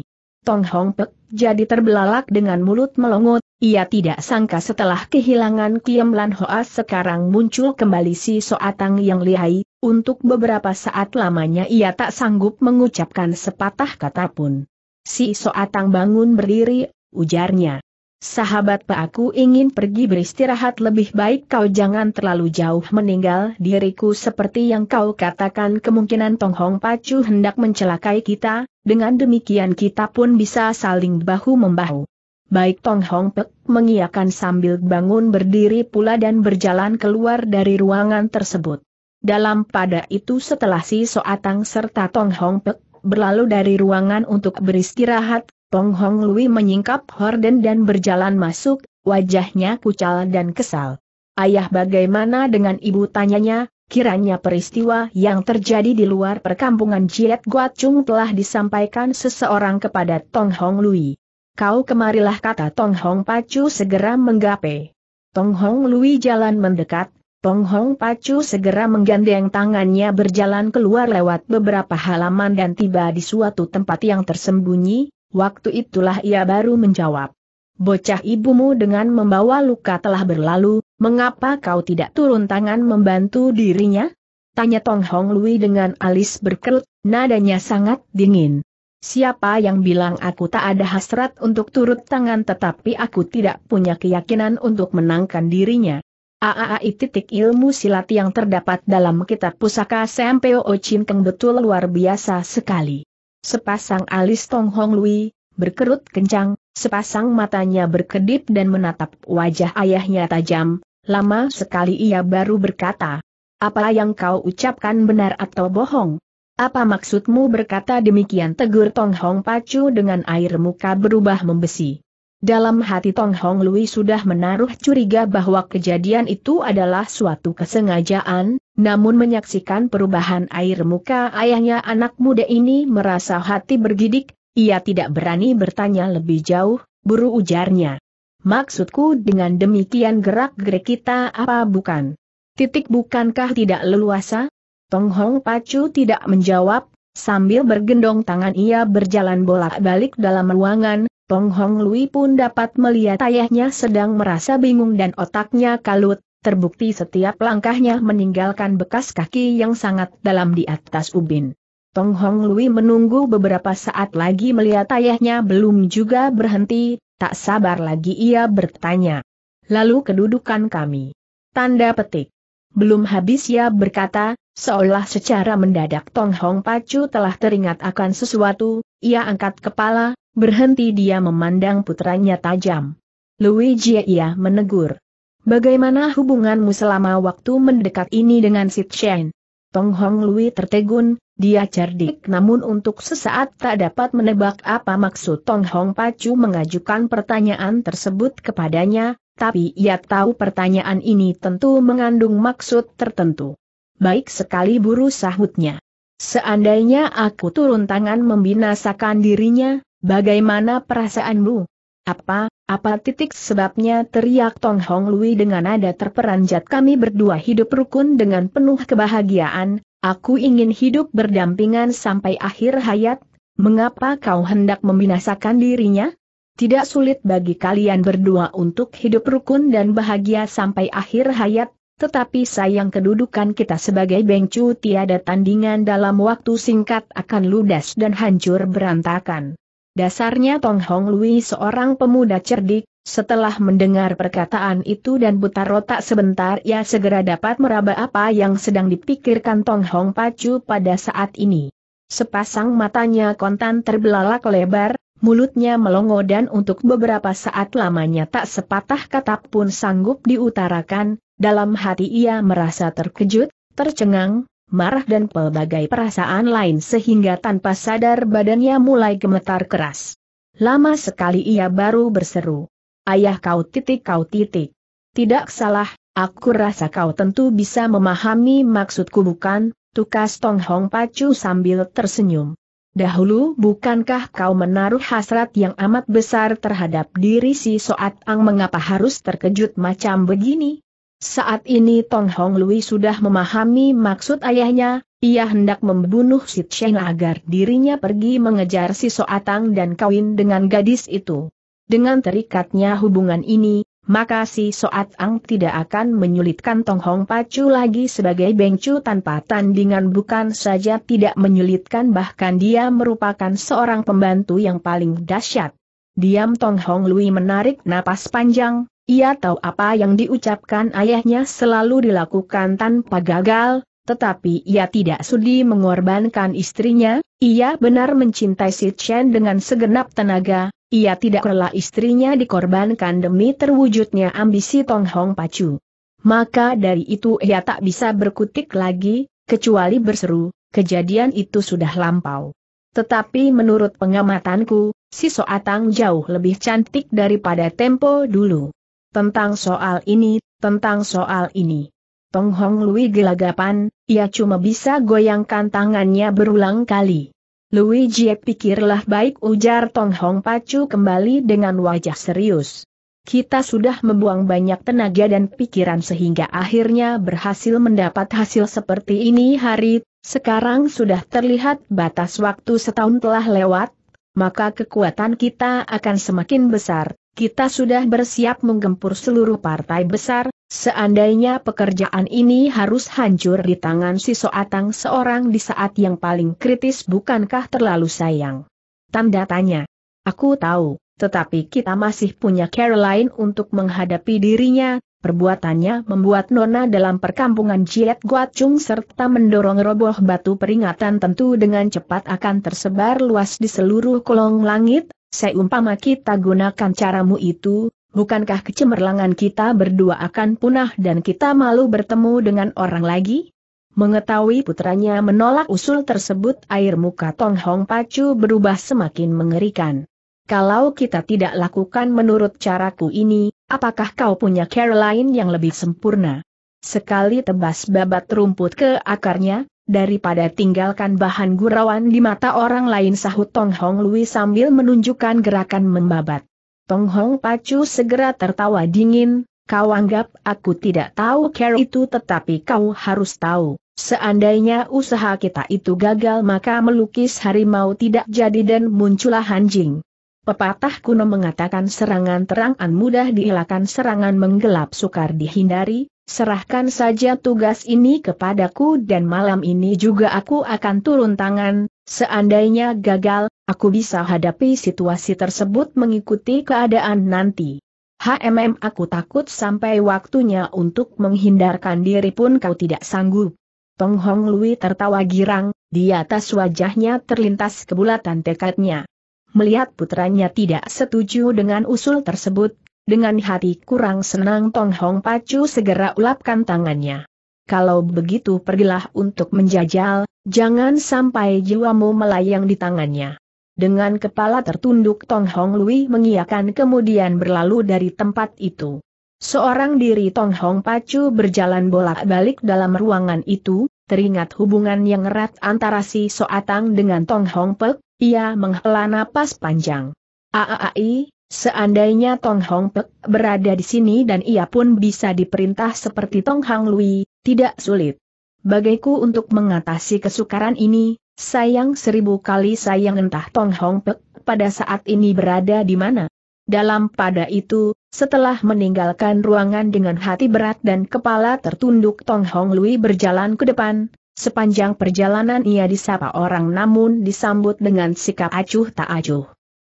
Tong Hong Pek jadi terbelalak dengan mulut melongot, ia tidak sangka setelah kehilangan Kiam Lan Hoa sekarang muncul kembali si Soatang yang lihai, untuk beberapa saat lamanya ia tak sanggup mengucapkan sepatah kata pun. Si Soatang bangun berdiri, ujarnya. Sahabat Pak aku ingin pergi beristirahat lebih baik kau jangan terlalu jauh meninggal diriku seperti yang kau katakan kemungkinan Tong Hong Pacu hendak mencelakai kita, dengan demikian kita pun bisa saling bahu-membahu. Baik Tong Hong Pek mengiakan sambil bangun berdiri pula dan berjalan keluar dari ruangan tersebut. Dalam pada itu setelah si Soatang serta Tong Hong Pek berlalu dari ruangan untuk beristirahat, Pong Hong Lui menyingkap horden dan berjalan masuk, wajahnya kucal dan kesal. Ayah bagaimana dengan ibu tanyanya, kiranya peristiwa yang terjadi di luar perkampungan Jiet Guat Chung telah disampaikan seseorang kepada Tong Hong Lui. Kau kemarilah kata Tong Hong Pacu segera menggape. Tong Hong Lui jalan mendekat, Tong Hong Pacu segera menggandeng tangannya berjalan keluar lewat beberapa halaman dan tiba di suatu tempat yang tersembunyi, Waktu itulah ia baru menjawab. Bocah ibumu dengan membawa luka telah berlalu, mengapa kau tidak turun tangan membantu dirinya? Tanya Tong Hong Lui dengan alis berkerut, nadanya sangat dingin. Siapa yang bilang aku tak ada hasrat untuk turut tangan tetapi aku tidak punya keyakinan untuk menangkan dirinya. Aaai titik ilmu silat yang terdapat dalam kitab pusaka Sempeo Ochin Keng betul luar biasa sekali sepasang alis Tong Hong Lui, berkerut kencang, sepasang matanya berkedip dan menatap wajah ayahnya tajam, lama sekali ia baru berkata, apa yang kau ucapkan benar atau bohong? Apa maksudmu berkata demikian tegur Tong Hong Pacu dengan air muka berubah membesi? Dalam hati Tong Hong Lui sudah menaruh curiga bahwa kejadian itu adalah suatu kesengajaan, namun menyaksikan perubahan air muka ayahnya anak muda ini merasa hati bergidik, ia tidak berani bertanya lebih jauh, buru ujarnya. Maksudku dengan demikian gerak-gerik kita apa bukan? Titik bukankah tidak leluasa? Tong Hong Pacu tidak menjawab, Sambil bergendong tangan ia berjalan bolak-balik dalam ruangan, Tong Hong Lui pun dapat melihat ayahnya sedang merasa bingung dan otaknya kalut, terbukti setiap langkahnya meninggalkan bekas kaki yang sangat dalam di atas ubin. Tong Hong Lui menunggu beberapa saat lagi melihat ayahnya belum juga berhenti, tak sabar lagi ia bertanya. Lalu kedudukan kami. Tanda petik. Belum habis ia berkata, Seolah secara mendadak Tong Hong Pacu telah teringat akan sesuatu, ia angkat kepala, berhenti dia memandang putranya tajam. Luigi ia menegur. Bagaimana hubunganmu selama waktu mendekat ini dengan Sit Chen? Tong Hong Lui tertegun, dia cerdik namun untuk sesaat tak dapat menebak apa maksud Tong Hong Pacu mengajukan pertanyaan tersebut kepadanya, tapi ia tahu pertanyaan ini tentu mengandung maksud tertentu. Baik sekali buru sahutnya. Seandainya aku turun tangan membinasakan dirinya, bagaimana perasaanmu? Apa, apa titik sebabnya teriak Tong Hong Lui dengan nada terperanjat kami berdua hidup rukun dengan penuh kebahagiaan, aku ingin hidup berdampingan sampai akhir hayat, mengapa kau hendak membinasakan dirinya? Tidak sulit bagi kalian berdua untuk hidup rukun dan bahagia sampai akhir hayat, tetapi sayang kedudukan kita sebagai bengcu tiada tandingan dalam waktu singkat akan ludas dan hancur berantakan. Dasarnya Tong Hong Lui seorang pemuda cerdik, setelah mendengar perkataan itu dan putar otak sebentar ia segera dapat meraba apa yang sedang dipikirkan Tong Hong Pacu pada saat ini. Sepasang matanya kontan terbelalak lebar, mulutnya melongo dan untuk beberapa saat lamanya tak sepatah kata pun sanggup diutarakan, dalam hati ia merasa terkejut, tercengang, marah dan pelbagai perasaan lain sehingga tanpa sadar badannya mulai gemetar keras. Lama sekali ia baru berseru. Ayah kau titik kau titik. Tidak salah, aku rasa kau tentu bisa memahami maksudku bukan, tukas Tong Hong Pacu sambil tersenyum. Dahulu bukankah kau menaruh hasrat yang amat besar terhadap diri si Soat Ang mengapa harus terkejut macam begini? Saat ini Tong Hong Lui sudah memahami maksud ayahnya, ia hendak membunuh si Cheng agar dirinya pergi mengejar si Soatang dan kawin dengan gadis itu. Dengan terikatnya hubungan ini, maka si Soat Ang tidak akan menyulitkan Tong Hong Pacu lagi sebagai bengcu tanpa tandingan bukan saja tidak menyulitkan bahkan dia merupakan seorang pembantu yang paling dahsyat. Diam Tong Hong Lui menarik napas panjang, ia tahu apa yang diucapkan ayahnya selalu dilakukan tanpa gagal, tetapi ia tidak sudi mengorbankan istrinya, ia benar mencintai si Chen dengan segenap tenaga, ia tidak rela istrinya dikorbankan demi terwujudnya ambisi Tong Hong Pacu. Maka dari itu ia tak bisa berkutik lagi, kecuali berseru, kejadian itu sudah lampau. Tetapi menurut pengamatanku, si Soatang jauh lebih cantik daripada tempo dulu. Tentang soal ini, tentang soal ini. Tong Hong Lui gelagapan, ia cuma bisa goyangkan tangannya berulang kali. Luigi pikirlah baik ujar Tong Hong Pacu kembali dengan wajah serius. Kita sudah membuang banyak tenaga dan pikiran sehingga akhirnya berhasil mendapat hasil seperti ini hari, sekarang sudah terlihat batas waktu setahun telah lewat, maka kekuatan kita akan semakin besar, kita sudah bersiap menggempur seluruh partai besar, Seandainya pekerjaan ini harus hancur di tangan si Soatang seorang di saat yang paling kritis bukankah terlalu sayang? Tanda tanya. Aku tahu, tetapi kita masih punya Caroline untuk menghadapi dirinya, perbuatannya membuat Nona dalam perkampungan Jiet Guacung serta mendorong roboh batu peringatan tentu dengan cepat akan tersebar luas di seluruh kolong langit, seumpama kita gunakan caramu itu, bukankah kecemerlangan kita berdua akan punah dan kita malu bertemu dengan orang lagi? Mengetahui putranya menolak usul tersebut air muka Tong Hong Pacu berubah semakin mengerikan. Kalau kita tidak lakukan menurut caraku ini, apakah kau punya lain yang lebih sempurna? Sekali tebas babat rumput ke akarnya, daripada tinggalkan bahan gurauan di mata orang lain sahut Tong Hong Lui sambil menunjukkan gerakan membabat. Tong Hong Pacu segera tertawa dingin, kau anggap aku tidak tahu care itu tetapi kau harus tahu, seandainya usaha kita itu gagal maka melukis harimau tidak jadi dan muncullah anjing. Pepatah kuno mengatakan serangan terang an mudah dihilangkan, serangan menggelap sukar dihindari, serahkan saja tugas ini kepadaku dan malam ini juga aku akan turun tangan, seandainya gagal, Aku bisa hadapi situasi tersebut mengikuti keadaan nanti. HMM aku takut sampai waktunya untuk menghindarkan diri pun kau tidak sanggup. Tong Hong Lui tertawa girang, di atas wajahnya terlintas kebulatan tekadnya. Melihat putranya tidak setuju dengan usul tersebut, dengan hati kurang senang Tong Hong Pacu segera ulapkan tangannya. Kalau begitu pergilah untuk menjajal, jangan sampai jiwamu melayang di tangannya. Dengan kepala tertunduk Tong Hong Lui mengiakan kemudian berlalu dari tempat itu. Seorang diri Tong Hong Pacu berjalan bolak-balik dalam ruangan itu, teringat hubungan yang erat antara si Soatang dengan Tong Hong Pek, ia menghela napas panjang. Aai, seandainya Tong Hong Pek berada di sini dan ia pun bisa diperintah seperti Tong Hong Lui, tidak sulit. Bagiku untuk mengatasi kesukaran ini, Sayang seribu kali sayang entah Tong Hong Pek pada saat ini berada di mana. Dalam pada itu, setelah meninggalkan ruangan dengan hati berat dan kepala tertunduk Tong Hong Lui berjalan ke depan, sepanjang perjalanan ia disapa orang namun disambut dengan sikap acuh tak acuh.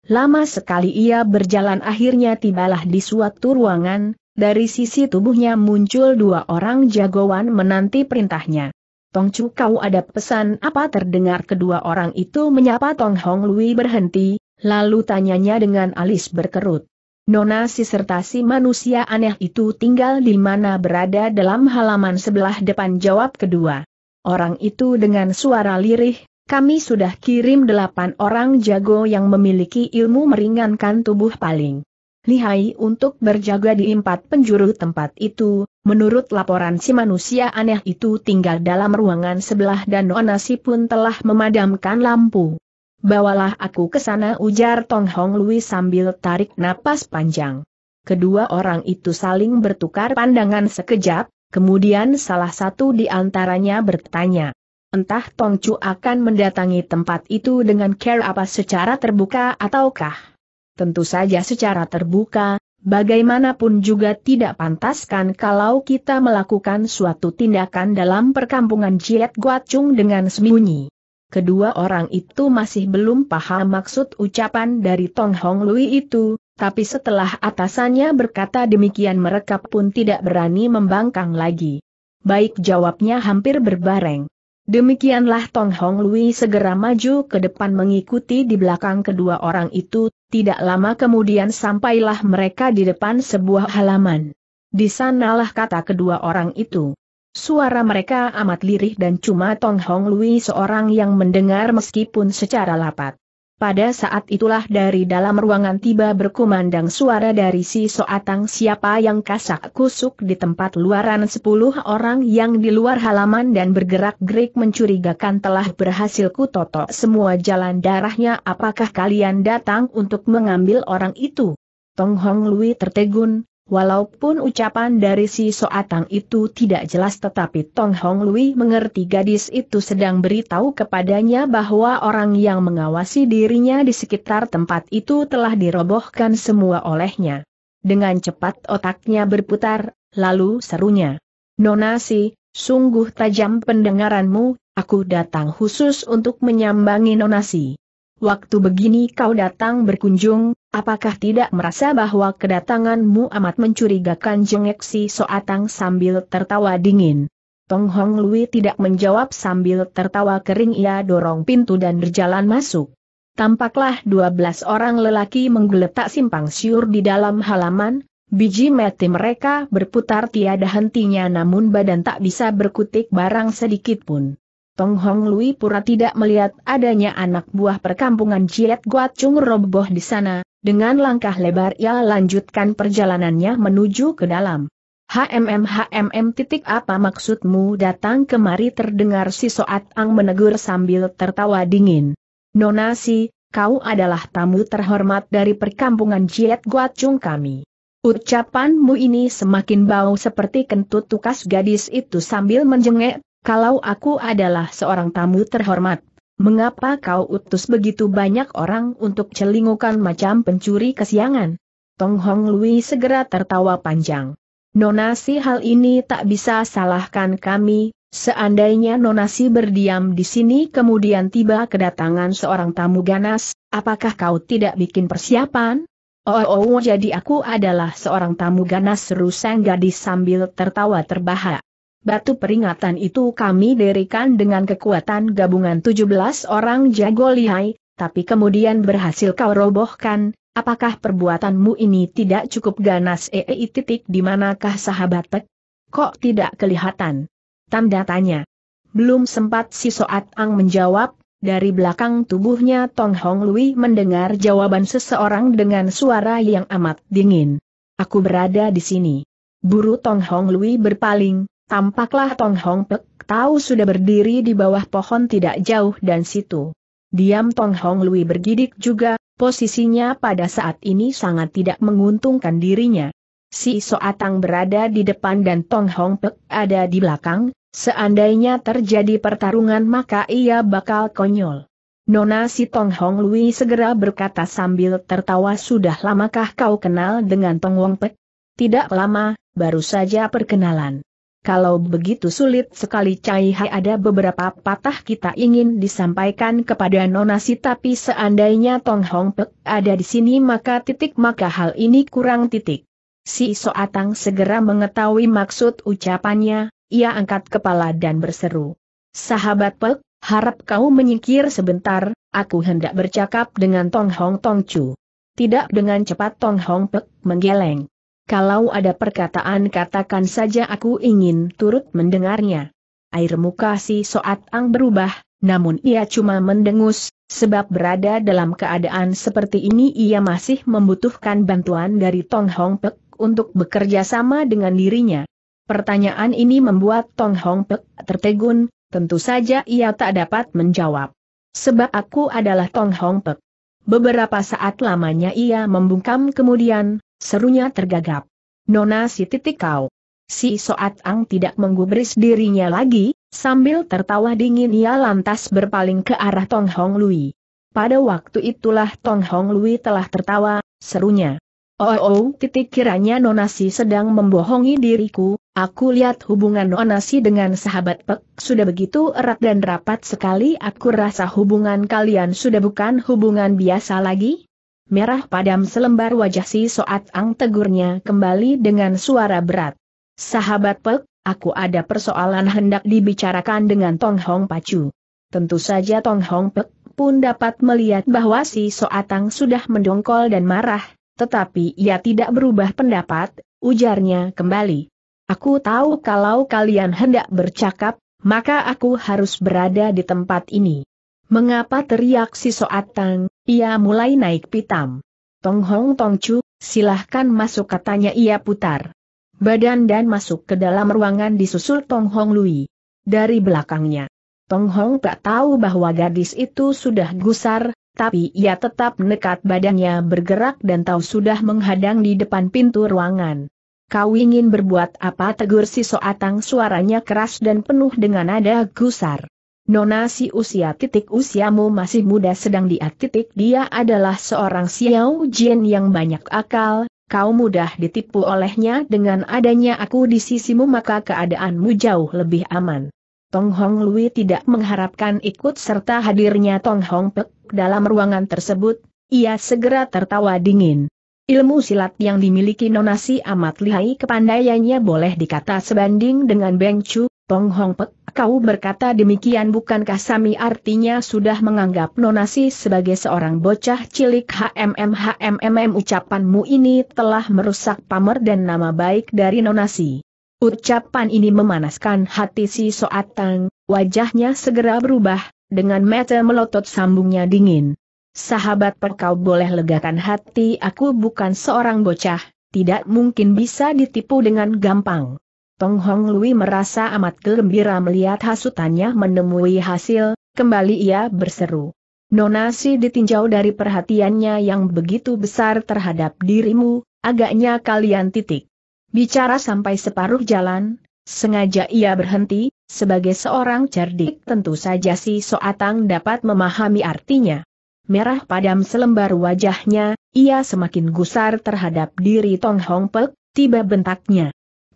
Lama sekali ia berjalan akhirnya tibalah di suatu ruangan, dari sisi tubuhnya muncul dua orang jagoan menanti perintahnya. Chu kau ada pesan apa terdengar kedua orang itu menyapa Tong Hong Lui berhenti, lalu tanyanya dengan alis berkerut. Nona si serta si manusia aneh itu tinggal di mana berada dalam halaman sebelah depan jawab kedua. Orang itu dengan suara lirih, kami sudah kirim delapan orang jago yang memiliki ilmu meringankan tubuh paling lihai untuk berjaga di empat penjuru tempat itu, menurut laporan si manusia aneh itu tinggal dalam ruangan sebelah dan Onasi pun telah memadamkan lampu. Bawalah aku ke sana ujar Tong Hong Lui sambil tarik napas panjang. Kedua orang itu saling bertukar pandangan sekejap, kemudian salah satu di antaranya bertanya. Entah Tong Chu akan mendatangi tempat itu dengan care apa secara terbuka ataukah tentu saja secara terbuka, bagaimanapun juga tidak pantaskan kalau kita melakukan suatu tindakan dalam perkampungan Ciet Guacung dengan sembunyi. Kedua orang itu masih belum paham maksud ucapan dari Tong Hong Lui itu, tapi setelah atasannya berkata demikian mereka pun tidak berani membangkang lagi. Baik jawabnya hampir berbareng. Demikianlah Tong Hong Lui segera maju ke depan mengikuti di belakang kedua orang itu, tidak lama kemudian sampailah mereka di depan sebuah halaman. Di sanalah kata kedua orang itu. Suara mereka amat lirih dan cuma Tong Hong Lui seorang yang mendengar meskipun secara lapat. Pada saat itulah dari dalam ruangan tiba berkumandang suara dari si soatang siapa yang kasak kusuk di tempat luaran sepuluh orang yang di luar halaman dan bergerak-gerik mencurigakan telah berhasil kutotok semua jalan darahnya apakah kalian datang untuk mengambil orang itu. Tong Hong Lui tertegun, Walaupun ucapan dari si Soatang itu tidak jelas tetapi Tong Hong Lui mengerti gadis itu sedang beritahu kepadanya bahwa orang yang mengawasi dirinya di sekitar tempat itu telah dirobohkan semua olehnya. Dengan cepat otaknya berputar, lalu serunya. Nona si, sungguh tajam pendengaranmu, aku datang khusus untuk menyambangi Nona si waktu begini kau datang berkunjung, apakah tidak merasa bahwa kedatanganmu amat mencurigakan si soatang sambil tertawa dingin. Tong Hong Lui tidak menjawab sambil tertawa kering ia dorong pintu dan berjalan masuk. Tampaklah dua belas orang lelaki menggeletak simpang siur di dalam halaman, Biji mati mereka berputar tiada hentinya namun badan tak bisa berkutik barang sedikit pun. Tong Hong Lui pura tidak melihat adanya anak buah perkampungan Jiet Guat Chung roboh di sana, dengan langkah lebar ia lanjutkan perjalanannya menuju ke dalam. HMM HMM titik apa maksudmu datang kemari terdengar si Soat Ang menegur sambil tertawa dingin. Nona si, kau adalah tamu terhormat dari perkampungan Jiet Chung kami. Ucapanmu ini semakin bau seperti kentut tukas gadis itu sambil menjengek, kalau aku adalah seorang tamu terhormat, mengapa kau utus begitu banyak orang untuk celingukan macam pencuri kesiangan? Tong Hong Lui segera tertawa panjang. Nonasi hal ini tak bisa salahkan kami, seandainya Nonasi berdiam di sini kemudian tiba kedatangan seorang tamu ganas, apakah kau tidak bikin persiapan? Oh, oh, oh jadi aku adalah seorang tamu ganas seru sang gadis sambil tertawa terbahak. Batu peringatan itu kami derikan dengan kekuatan gabungan 17 orang jago lihai, tapi kemudian berhasil kau robohkan, apakah perbuatanmu ini tidak cukup ganas ee titik di manakah sahabatek? Kok tidak kelihatan? Tanda tanya. Belum sempat si Soat Ang menjawab, dari belakang tubuhnya Tong Hong Lui mendengar jawaban seseorang dengan suara yang amat dingin. Aku berada di sini. Buru Tong Hong Lui berpaling, Tampaklah Tong Hong Pek tahu sudah berdiri di bawah pohon tidak jauh dan situ. Diam Tong Hong Lui bergidik juga, posisinya pada saat ini sangat tidak menguntungkan dirinya. Si Soatang berada di depan dan Tong Hong Pek ada di belakang, seandainya terjadi pertarungan maka ia bakal konyol. Nona si Tong Hong Lui segera berkata sambil tertawa sudah lamakah kau kenal dengan Tong Wong Pek? Tidak lama, baru saja perkenalan. Kalau begitu sulit sekali Cai Hai ada beberapa patah kita ingin disampaikan kepada Nona Si tapi seandainya Tong Hong Pek ada di sini maka titik maka hal ini kurang titik. Si Soatang segera mengetahui maksud ucapannya, ia angkat kepala dan berseru. Sahabat Pek, harap kau menyingkir sebentar, aku hendak bercakap dengan Tong Hong Tong Chu. Tidak dengan cepat Tong Hong Pek menggeleng. Kalau ada perkataan katakan saja aku ingin turut mendengarnya. Air muka si Soat Ang berubah, namun ia cuma mendengus, sebab berada dalam keadaan seperti ini ia masih membutuhkan bantuan dari Tong Hong Pek untuk bekerja sama dengan dirinya. Pertanyaan ini membuat Tong Hong Pek tertegun, tentu saja ia tak dapat menjawab. Sebab aku adalah Tong Hong Pek. Beberapa saat lamanya ia membungkam kemudian, Serunya tergagap. Nona si titik kau. Si Soat Ang tidak menggubris dirinya lagi, sambil tertawa dingin ia lantas berpaling ke arah Tong Hong Lui. Pada waktu itulah Tong Hong Lui telah tertawa, serunya. Oh, oh, titik kiranya Nonasi sedang membohongi diriku, aku lihat hubungan Nonasi dengan sahabat Pek sudah begitu erat dan rapat sekali aku rasa hubungan kalian sudah bukan hubungan biasa lagi, merah padam selembar wajah si Soat Ang tegurnya kembali dengan suara berat. Sahabat Pek, aku ada persoalan hendak dibicarakan dengan Tong Hong Pacu. Tentu saja Tong Hong Pek pun dapat melihat bahwa si Soatang sudah mendongkol dan marah, tetapi ia tidak berubah pendapat, ujarnya kembali. Aku tahu kalau kalian hendak bercakap, maka aku harus berada di tempat ini. Mengapa teriak si Soatang, ia mulai naik pitam. Tong Hong Tong Chu, silahkan masuk katanya ia putar. Badan dan masuk ke dalam ruangan disusul Tong Hong Lui. Dari belakangnya. Tong Hong tak tahu bahwa gadis itu sudah gusar, tapi ia tetap nekat badannya bergerak dan tahu sudah menghadang di depan pintu ruangan. Kau ingin berbuat apa tegur si Soatang suaranya keras dan penuh dengan nada gusar. Nona si usia titik usiamu masih muda sedang dia titik dia adalah seorang Xiao Jin yang banyak akal, kau mudah ditipu olehnya dengan adanya aku di sisimu maka keadaanmu jauh lebih aman. Tong Hong Lui tidak mengharapkan ikut serta hadirnya Tong Hong Pek dalam ruangan tersebut, ia segera tertawa dingin. Ilmu silat yang dimiliki Nonasi amat lihai kepandaiannya boleh dikata sebanding dengan Beng Chu, Tong Hong Pek, kau berkata demikian bukankah Sami artinya sudah menganggap Nonasi sebagai seorang bocah cilik HMM hmmm, ucapanmu ini telah merusak pamer dan nama baik dari Nonasi. Ucapan ini memanaskan hati si Soatang, wajahnya segera berubah, dengan mata melotot sambungnya dingin. Sahabat perkau boleh legakan hati aku bukan seorang bocah, tidak mungkin bisa ditipu dengan gampang. Tong Hong Lui merasa amat gembira melihat hasutannya menemui hasil, kembali ia berseru. Nonasi ditinjau dari perhatiannya yang begitu besar terhadap dirimu, agaknya kalian titik. Bicara sampai separuh jalan, sengaja ia berhenti, sebagai seorang cerdik tentu saja si Soatang dapat memahami artinya. Merah padam selembar wajahnya, ia semakin gusar terhadap diri Tong Hong Pek, tiba bentaknya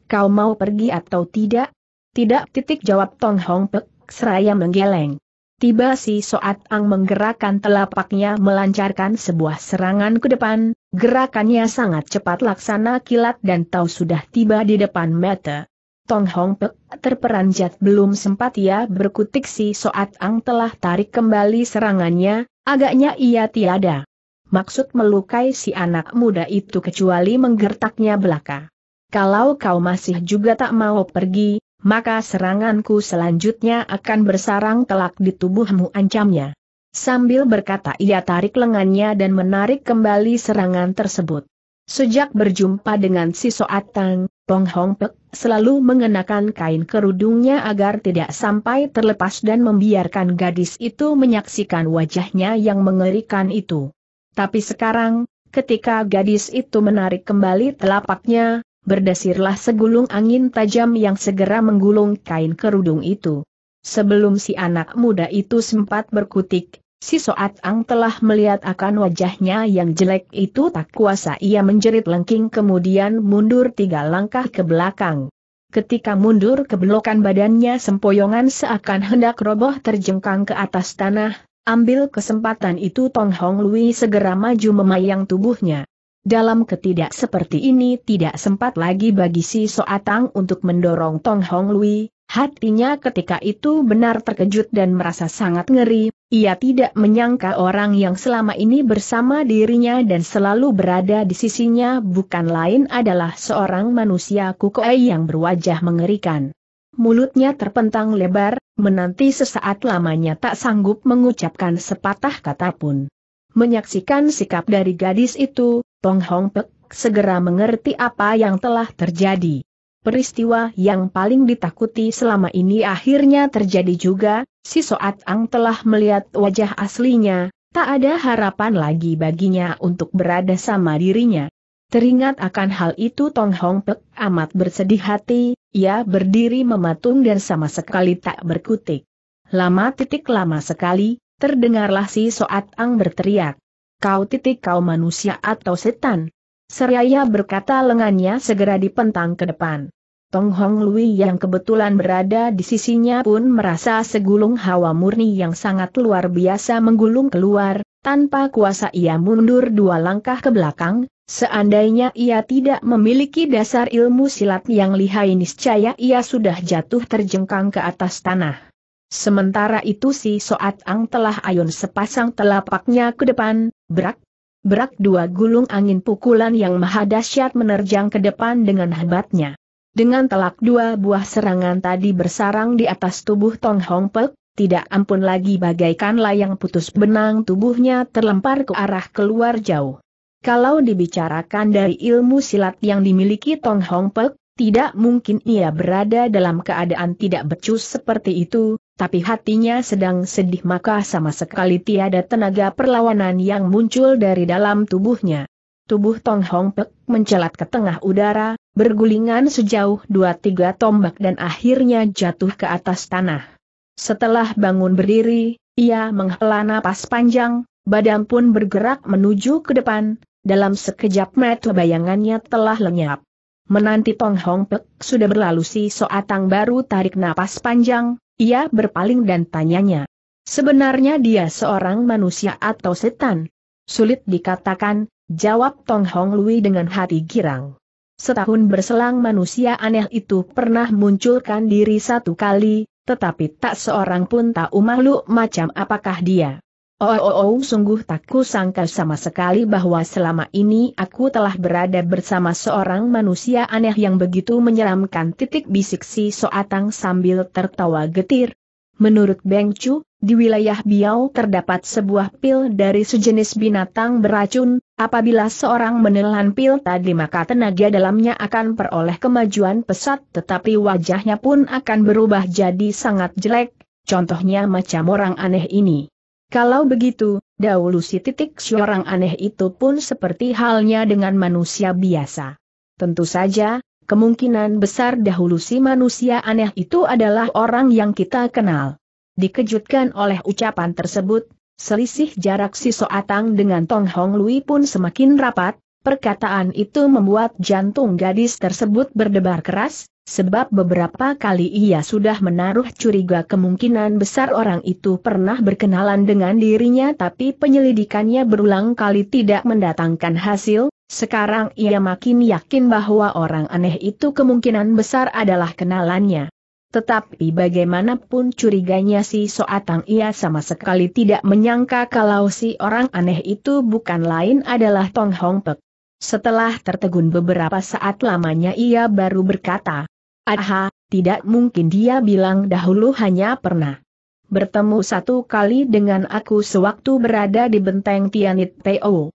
kau mau pergi atau tidak? Tidak titik jawab Tong Hong Pek, seraya menggeleng. Tiba si Soat Ang menggerakkan telapaknya melancarkan sebuah serangan ke depan, gerakannya sangat cepat laksana kilat dan tahu sudah tiba di depan mata. Tong Hong Pek terperanjat belum sempat ia berkutik si Soat Ang telah tarik kembali serangannya, agaknya ia tiada. Maksud melukai si anak muda itu kecuali menggertaknya belaka. Kalau kau masih juga tak mau pergi, maka seranganku selanjutnya akan bersarang telak di tubuhmu ancamnya. Sambil berkata ia tarik lengannya dan menarik kembali serangan tersebut. Sejak berjumpa dengan si Soatang, Pong Hong Pek selalu mengenakan kain kerudungnya agar tidak sampai terlepas dan membiarkan gadis itu menyaksikan wajahnya yang mengerikan itu. Tapi sekarang, ketika gadis itu menarik kembali telapaknya, berdesirlah segulung angin tajam yang segera menggulung kain kerudung itu. Sebelum si anak muda itu sempat berkutik, si Soat Ang telah melihat akan wajahnya yang jelek itu tak kuasa ia menjerit lengking kemudian mundur tiga langkah ke belakang. Ketika mundur kebelokan badannya sempoyongan seakan hendak roboh terjengkang ke atas tanah, ambil kesempatan itu Tong Hong Lui segera maju memayang tubuhnya. Dalam ketidak seperti ini tidak sempat lagi bagi si Soatang untuk mendorong Tong Hong Lui, hatinya ketika itu benar terkejut dan merasa sangat ngeri, ia tidak menyangka orang yang selama ini bersama dirinya dan selalu berada di sisinya bukan lain adalah seorang manusia kukoe yang berwajah mengerikan. Mulutnya terpentang lebar, menanti sesaat lamanya tak sanggup mengucapkan sepatah kata pun. Menyaksikan sikap dari gadis itu, Tong Hong Pek segera mengerti apa yang telah terjadi. Peristiwa yang paling ditakuti selama ini akhirnya terjadi juga, si Soat Ang telah melihat wajah aslinya, tak ada harapan lagi baginya untuk berada sama dirinya. Teringat akan hal itu Tong Hong Pek amat bersedih hati, ia berdiri mematung dan sama sekali tak berkutik. Lama titik lama sekali, terdengarlah si Soat Ang berteriak kau titik kau manusia atau setan. Seraya berkata lengannya segera dipentang ke depan. Tong Hong Lui yang kebetulan berada di sisinya pun merasa segulung hawa murni yang sangat luar biasa menggulung keluar, tanpa kuasa ia mundur dua langkah ke belakang, seandainya ia tidak memiliki dasar ilmu silat yang lihai niscaya ia sudah jatuh terjengkang ke atas tanah. Sementara itu si Soat Ang telah ayun sepasang telapaknya ke depan, Berak, berak dua gulung angin pukulan yang maha dahsyat menerjang ke depan dengan hebatnya. Dengan telak dua buah serangan tadi bersarang di atas tubuh Tong Hong Pek, tidak ampun lagi bagaikan layang putus benang tubuhnya terlempar ke arah keluar jauh. Kalau dibicarakan dari ilmu silat yang dimiliki Tong Hong Pek, tidak mungkin ia berada dalam keadaan tidak becus seperti itu, tapi hatinya sedang sedih maka sama sekali tiada tenaga perlawanan yang muncul dari dalam tubuhnya. Tubuh Tong Hong Pek mencelat ke tengah udara, bergulingan sejauh dua tiga tombak dan akhirnya jatuh ke atas tanah. Setelah bangun berdiri, ia menghela napas panjang, badan pun bergerak menuju ke depan, dalam sekejap mata bayangannya telah lenyap. Menanti Tong Hong Pek sudah berlalu si Soatang baru tarik napas panjang, ia berpaling dan tanyanya. Sebenarnya dia seorang manusia atau setan? Sulit dikatakan, jawab Tong Hong Lui dengan hati girang. Setahun berselang manusia aneh itu pernah munculkan diri satu kali, tetapi tak seorang pun tahu makhluk macam apakah dia. Oh, oh, oh, sungguh tak kusangka sama sekali bahwa selama ini aku telah berada bersama seorang manusia aneh yang begitu menyeramkan titik bisik si Soatang sambil tertawa getir. Menurut Beng Chu, di wilayah Biao terdapat sebuah pil dari sejenis binatang beracun, apabila seorang menelan pil tadi maka tenaga dalamnya akan peroleh kemajuan pesat tetapi wajahnya pun akan berubah jadi sangat jelek, contohnya macam orang aneh ini. Kalau begitu, dahulu si titik seorang aneh itu pun seperti halnya dengan manusia biasa. Tentu saja, kemungkinan besar dahulu si manusia aneh itu adalah orang yang kita kenal. Dikejutkan oleh ucapan tersebut, selisih jarak si Soatang dengan Tong Hong Lui pun semakin rapat, Perkataan itu membuat jantung gadis tersebut berdebar keras, sebab beberapa kali ia sudah menaruh curiga kemungkinan besar orang itu pernah berkenalan dengan dirinya tapi penyelidikannya berulang kali tidak mendatangkan hasil, sekarang ia makin yakin bahwa orang aneh itu kemungkinan besar adalah kenalannya. Tetapi bagaimanapun curiganya si Soatang ia sama sekali tidak menyangka kalau si orang aneh itu bukan lain adalah Tong Hong Pek. Setelah tertegun beberapa saat lamanya ia baru berkata, Aha, tidak mungkin dia bilang dahulu hanya pernah bertemu satu kali dengan aku sewaktu berada di benteng Tianit Teo.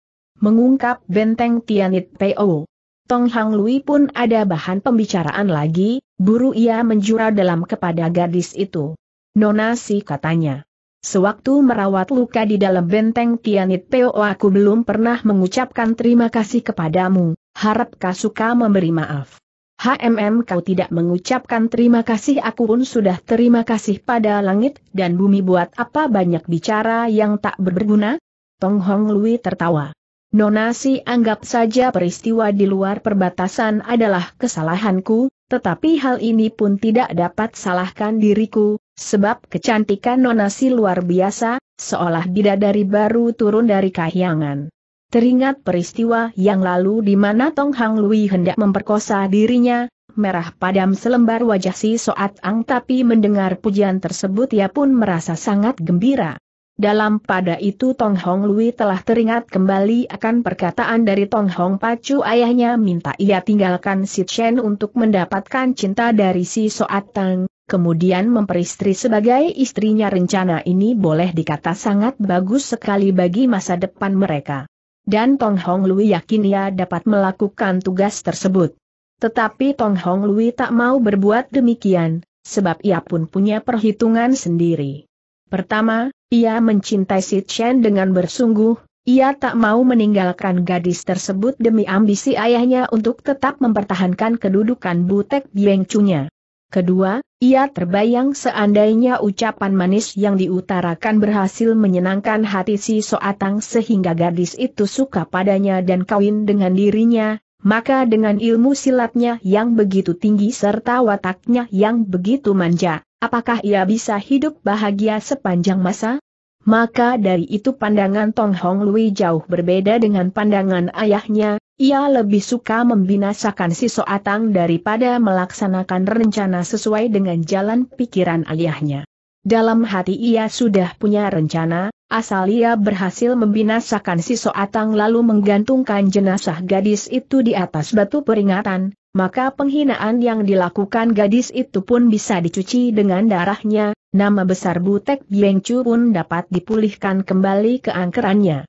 Mengungkap benteng Tianit Teo. Tong Hang Lui pun ada bahan pembicaraan lagi, buru ia menjura dalam kepada gadis itu. Nona si katanya. Sewaktu merawat luka di dalam benteng Tianit Peo aku belum pernah mengucapkan terima kasih kepadamu, harap kau suka memberi maaf. HMM kau tidak mengucapkan terima kasih aku pun sudah terima kasih pada langit dan bumi buat apa banyak bicara yang tak berguna? Tong Hong Lui tertawa. Nona si anggap saja peristiwa di luar perbatasan adalah kesalahanku, tetapi hal ini pun tidak dapat salahkan diriku, Sebab kecantikan nonasi luar biasa, seolah bidadari baru turun dari kahyangan. Teringat peristiwa yang lalu di mana Tong Hang Lui hendak memperkosa dirinya, merah padam selembar wajah si Soat Ang tapi mendengar pujian tersebut ia pun merasa sangat gembira. Dalam pada itu Tong Hong Lui telah teringat kembali akan perkataan dari Tong Hong Pacu ayahnya minta ia tinggalkan Si Chen untuk mendapatkan cinta dari si Soat Tang, kemudian memperistri sebagai istrinya rencana ini boleh dikata sangat bagus sekali bagi masa depan mereka. Dan Tong Hong Lui yakin ia dapat melakukan tugas tersebut. Tetapi Tong Hong Lui tak mau berbuat demikian, sebab ia pun punya perhitungan sendiri. Pertama, ia mencintai Si Chen dengan bersungguh, ia tak mau meninggalkan gadis tersebut demi ambisi ayahnya untuk tetap mempertahankan kedudukan Butek Chunya. Kedua, ia terbayang seandainya ucapan manis yang diutarakan berhasil menyenangkan hati si Soatang sehingga gadis itu suka padanya dan kawin dengan dirinya, maka dengan ilmu silatnya yang begitu tinggi serta wataknya yang begitu manja, apakah ia bisa hidup bahagia sepanjang masa? Maka dari itu pandangan Tong Hong Lui jauh berbeda dengan pandangan ayahnya, ia lebih suka membinasakan si Soatang daripada melaksanakan rencana sesuai dengan jalan pikiran ayahnya. Dalam hati ia sudah punya rencana, asal ia berhasil membinasakan si Soatang lalu menggantungkan jenazah gadis itu di atas batu peringatan, maka penghinaan yang dilakukan gadis itu pun bisa dicuci dengan darahnya, nama besar Butek Biengcu pun dapat dipulihkan kembali keangkerannya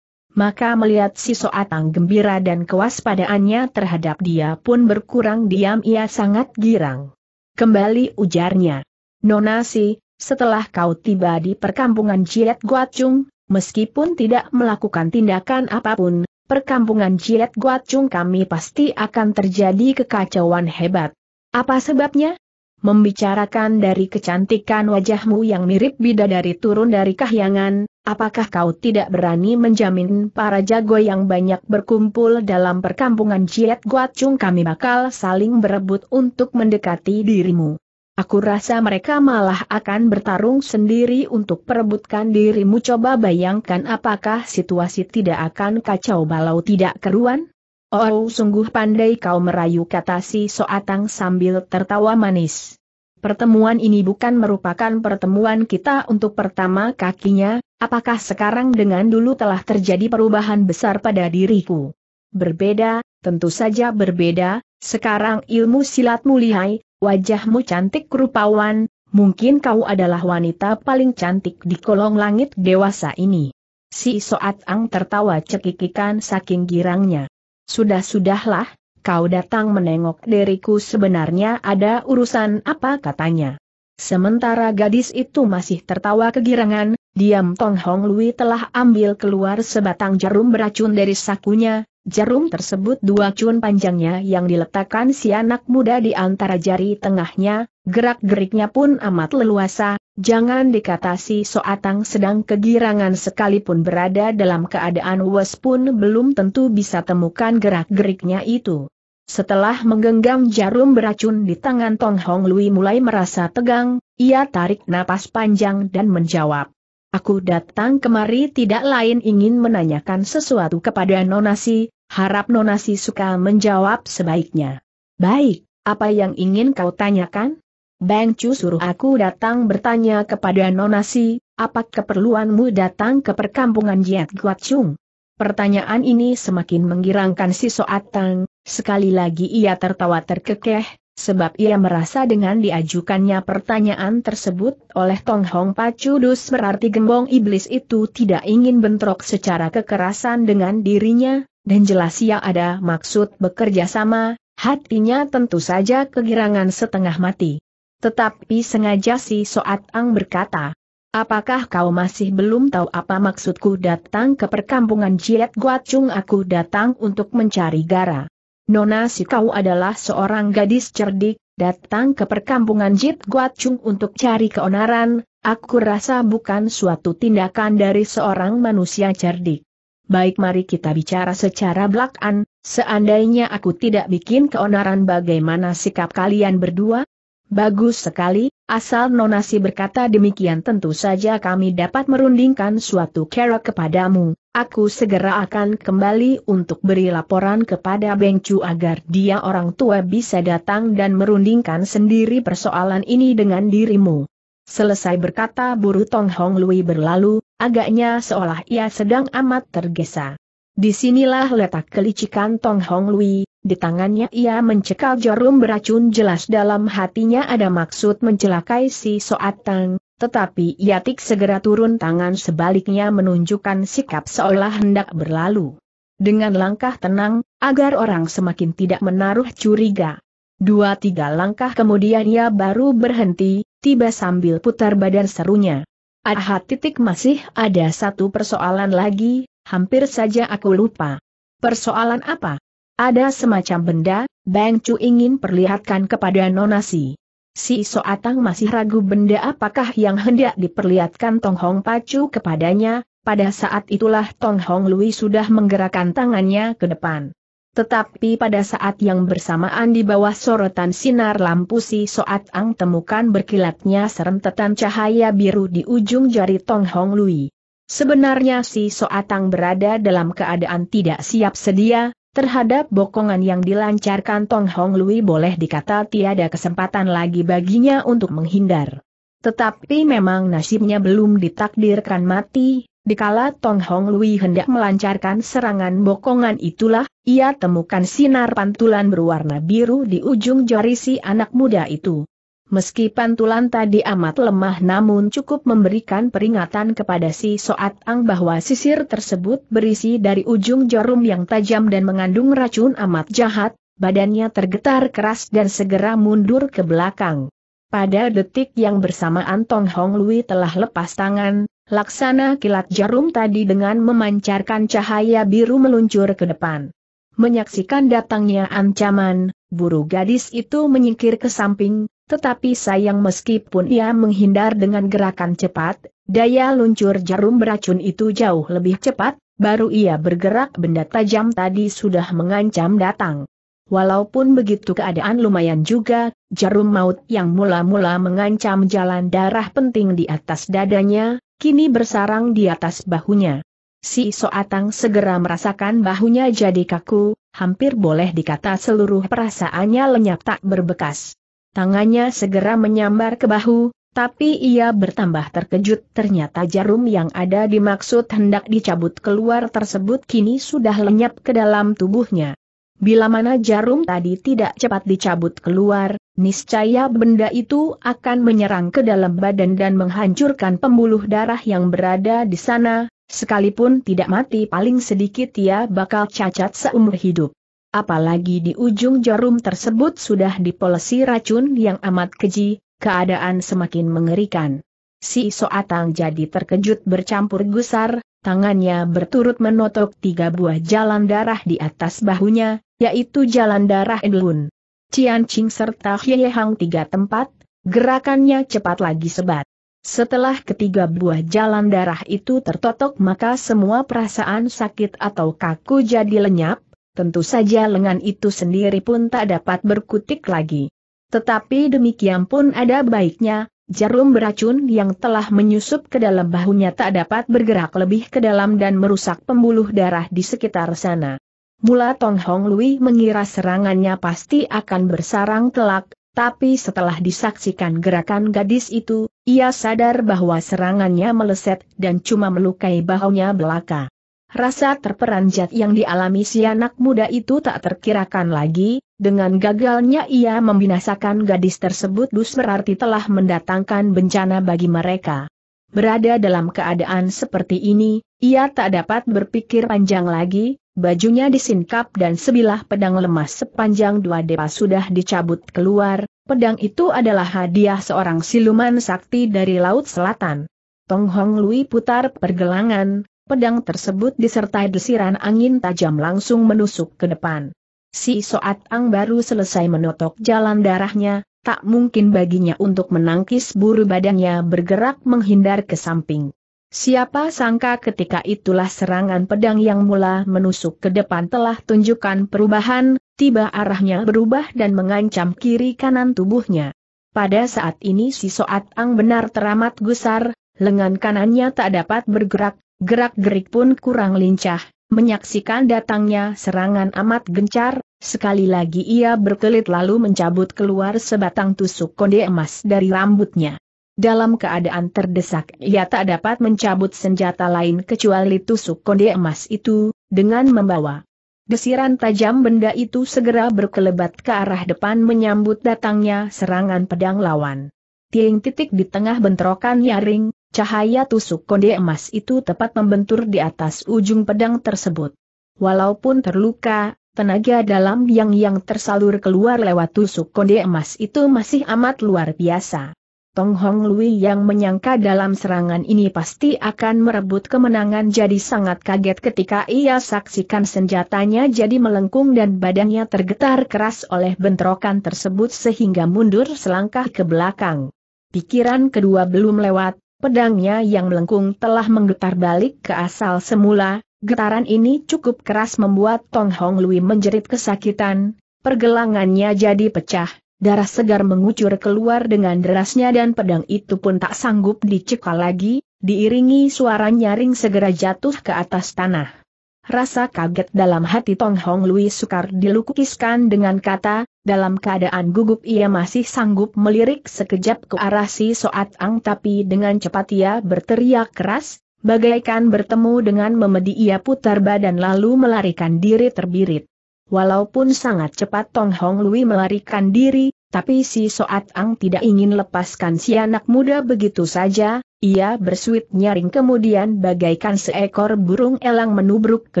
maka melihat si Soatang gembira dan kewaspadaannya terhadap dia pun berkurang diam ia sangat girang. Kembali ujarnya. Nonasi, setelah kau tiba di perkampungan Ciet Guacung, meskipun tidak melakukan tindakan apapun, perkampungan Ciet Guacung kami pasti akan terjadi kekacauan hebat. Apa sebabnya? membicarakan dari kecantikan wajahmu yang mirip bidadari turun dari kahyangan, apakah kau tidak berani menjamin para jago yang banyak berkumpul dalam perkampungan Jiet Guacung kami bakal saling berebut untuk mendekati dirimu? Aku rasa mereka malah akan bertarung sendiri untuk perebutkan dirimu coba bayangkan apakah situasi tidak akan kacau balau tidak keruan? Oh sungguh pandai kau merayu kata si Soatang sambil tertawa manis. Pertemuan ini bukan merupakan pertemuan kita untuk pertama kakinya, apakah sekarang dengan dulu telah terjadi perubahan besar pada diriku? Berbeda, tentu saja berbeda, sekarang ilmu silat lihai, wajahmu cantik rupawan, mungkin kau adalah wanita paling cantik di kolong langit dewasa ini. Si Soat tertawa cekikikan saking girangnya. Sudah-sudahlah, kau datang menengok diriku sebenarnya ada urusan apa katanya. Sementara gadis itu masih tertawa kegirangan, Diam Tong Hong Lui telah ambil keluar sebatang jarum beracun dari sakunya, jarum tersebut dua cun panjangnya yang diletakkan si anak muda di antara jari tengahnya, gerak-geriknya pun amat leluasa, jangan dikata si Soatang sedang kegirangan sekalipun berada dalam keadaan was pun belum tentu bisa temukan gerak-geriknya itu. Setelah menggenggam jarum beracun di tangan Tong Hong Lui mulai merasa tegang, ia tarik napas panjang dan menjawab. Aku datang kemari tidak lain ingin menanyakan sesuatu kepada Nonasi, harap Nonasi suka menjawab sebaiknya. Baik, apa yang ingin kau tanyakan? Bang Chu suruh aku datang bertanya kepada Nonasi, apa keperluanmu datang ke perkampungan Jiat Guat Chung. Pertanyaan ini semakin menggirangkan si Soatang, sekali lagi ia tertawa terkekeh, sebab ia merasa dengan diajukannya pertanyaan tersebut oleh Tong Hong Pacudus berarti gembong iblis itu tidak ingin bentrok secara kekerasan dengan dirinya, dan jelas ia ada maksud bekerja sama, hatinya tentu saja kegirangan setengah mati. Tetapi sengaja si Soat Ang berkata, Apakah kau masih belum tahu apa maksudku datang ke perkampungan Jiet Chung? aku datang untuk mencari gara? Nona si kau adalah seorang gadis cerdik, datang ke perkampungan Jit Guat Chung untuk cari keonaran, aku rasa bukan suatu tindakan dari seorang manusia cerdik. Baik mari kita bicara secara belakang. seandainya aku tidak bikin keonaran bagaimana sikap kalian berdua? Bagus sekali, asal Nonasi berkata demikian tentu saja kami dapat merundingkan suatu kerek kepadamu. Aku segera akan kembali untuk beri laporan kepada Bengcu agar dia orang tua bisa datang dan merundingkan sendiri persoalan ini dengan dirimu. Selesai berkata buru Tong Hong Lui berlalu, agaknya seolah ia sedang amat tergesa. Disinilah letak kelicikan Tong Hong Lui, di tangannya ia mencekal jarum beracun jelas dalam hatinya ada maksud mencelakai si Soatang, tetapi Yatik segera turun tangan sebaliknya menunjukkan sikap seolah hendak berlalu. Dengan langkah tenang, agar orang semakin tidak menaruh curiga. Dua tiga langkah kemudian ia baru berhenti, tiba sambil putar badan serunya. Aha titik masih ada satu persoalan lagi, hampir saja aku lupa. Persoalan apa? Ada semacam benda, Bang Chu ingin perlihatkan kepada Nonasi. Si Soatang masih ragu benda apakah yang hendak diperlihatkan Tong Hong Pacu kepadanya, pada saat itulah Tong Hong Lui sudah menggerakkan tangannya ke depan. Tetapi pada saat yang bersamaan di bawah sorotan sinar lampu si Soatang temukan berkilatnya serentetan cahaya biru di ujung jari Tong Hong Lui. Sebenarnya si Soatang berada dalam keadaan tidak siap sedia, Terhadap bokongan yang dilancarkan Tong Hong Lui boleh dikata tiada kesempatan lagi baginya untuk menghindar. Tetapi memang nasibnya belum ditakdirkan mati, dikala Tong Hong Lui hendak melancarkan serangan bokongan itulah, ia temukan sinar pantulan berwarna biru di ujung jari si anak muda itu. Meski pantulan tadi amat lemah namun cukup memberikan peringatan kepada si Soat Ang bahwa sisir tersebut berisi dari ujung jarum yang tajam dan mengandung racun amat jahat, badannya tergetar keras dan segera mundur ke belakang. Pada detik yang bersamaan Tong Hong Lui telah lepas tangan, laksana kilat jarum tadi dengan memancarkan cahaya biru meluncur ke depan. Menyaksikan datangnya ancaman, buru gadis itu menyingkir ke samping, tetapi sayang meskipun ia menghindar dengan gerakan cepat, daya luncur jarum beracun itu jauh lebih cepat, baru ia bergerak benda tajam tadi sudah mengancam datang. Walaupun begitu keadaan lumayan juga, jarum maut yang mula-mula mengancam jalan darah penting di atas dadanya, kini bersarang di atas bahunya. Si Soatang segera merasakan bahunya jadi kaku, hampir boleh dikata seluruh perasaannya lenyap tak berbekas. Tangannya segera menyambar ke bahu, tapi ia bertambah terkejut ternyata jarum yang ada dimaksud hendak dicabut keluar tersebut kini sudah lenyap ke dalam tubuhnya. Bila mana jarum tadi tidak cepat dicabut keluar, niscaya benda itu akan menyerang ke dalam badan dan menghancurkan pembuluh darah yang berada di sana, sekalipun tidak mati paling sedikit ia bakal cacat seumur hidup. Apalagi di ujung jarum tersebut sudah dipolesi racun yang amat keji, keadaan semakin mengerikan. Si Soatang jadi terkejut bercampur gusar, tangannya berturut menotok tiga buah jalan darah di atas bahunya, yaitu jalan darah Edlun. Cian Ching serta Hye Hang tiga tempat, gerakannya cepat lagi sebat. Setelah ketiga buah jalan darah itu tertotok maka semua perasaan sakit atau kaku jadi lenyap, tentu saja lengan itu sendiri pun tak dapat berkutik lagi. Tetapi demikian pun ada baiknya, jarum beracun yang telah menyusup ke dalam bahunya tak dapat bergerak lebih ke dalam dan merusak pembuluh darah di sekitar sana. Mula Tong Hong Lui mengira serangannya pasti akan bersarang telak, tapi setelah disaksikan gerakan gadis itu, ia sadar bahwa serangannya meleset dan cuma melukai bahunya belaka. Rasa terperanjat yang dialami si anak muda itu tak terkirakan lagi, dengan gagalnya ia membinasakan gadis tersebut dus berarti telah mendatangkan bencana bagi mereka. Berada dalam keadaan seperti ini, ia tak dapat berpikir panjang lagi, bajunya disingkap dan sebilah pedang lemas sepanjang dua depa sudah dicabut keluar, pedang itu adalah hadiah seorang siluman sakti dari Laut Selatan. Tong Hong Lui putar pergelangan, Pedang tersebut disertai desiran angin tajam langsung menusuk ke depan. Si Soat Ang baru selesai menotok jalan darahnya, tak mungkin baginya untuk menangkis buru badannya bergerak menghindar ke samping. Siapa sangka ketika itulah serangan pedang yang mula menusuk ke depan telah tunjukkan perubahan, tiba arahnya berubah dan mengancam kiri kanan tubuhnya. Pada saat ini si Soat Ang benar teramat gusar, lengan kanannya tak dapat bergerak, Gerak-gerik pun kurang lincah, menyaksikan datangnya serangan amat gencar, sekali lagi ia berkelit lalu mencabut keluar sebatang tusuk konde emas dari rambutnya. Dalam keadaan terdesak ia tak dapat mencabut senjata lain kecuali tusuk konde emas itu, dengan membawa Desiran tajam benda itu segera berkelebat ke arah depan menyambut datangnya serangan pedang lawan. Tieng titik di tengah bentrokan nyaring, Cahaya tusuk konde emas itu tepat membentur di atas ujung pedang tersebut. Walaupun terluka, tenaga dalam yang yang tersalur keluar lewat tusuk konde emas itu masih amat luar biasa. Tong Hong Lui yang menyangka dalam serangan ini pasti akan merebut kemenangan jadi sangat kaget ketika ia saksikan senjatanya jadi melengkung dan badannya tergetar keras oleh bentrokan tersebut sehingga mundur selangkah ke belakang. Pikiran kedua belum lewat, Pedangnya yang melengkung telah menggetar balik ke asal semula, getaran ini cukup keras membuat Tong Hong Lui menjerit kesakitan, pergelangannya jadi pecah, darah segar mengucur keluar dengan derasnya dan pedang itu pun tak sanggup dicekal lagi, diiringi suara nyaring segera jatuh ke atas tanah. Rasa kaget dalam hati Tong Hong Lui sukar dilukiskan dengan kata, dalam keadaan gugup ia masih sanggup melirik sekejap ke arah si Soat Ang tapi dengan cepat ia berteriak keras, bagaikan bertemu dengan memedi ia putar badan lalu melarikan diri terbirit. Walaupun sangat cepat Tong Hong Lui melarikan diri, tapi si Soat Ang tidak ingin lepaskan si anak muda begitu saja, ia bersuit nyaring kemudian bagaikan seekor burung elang menubruk ke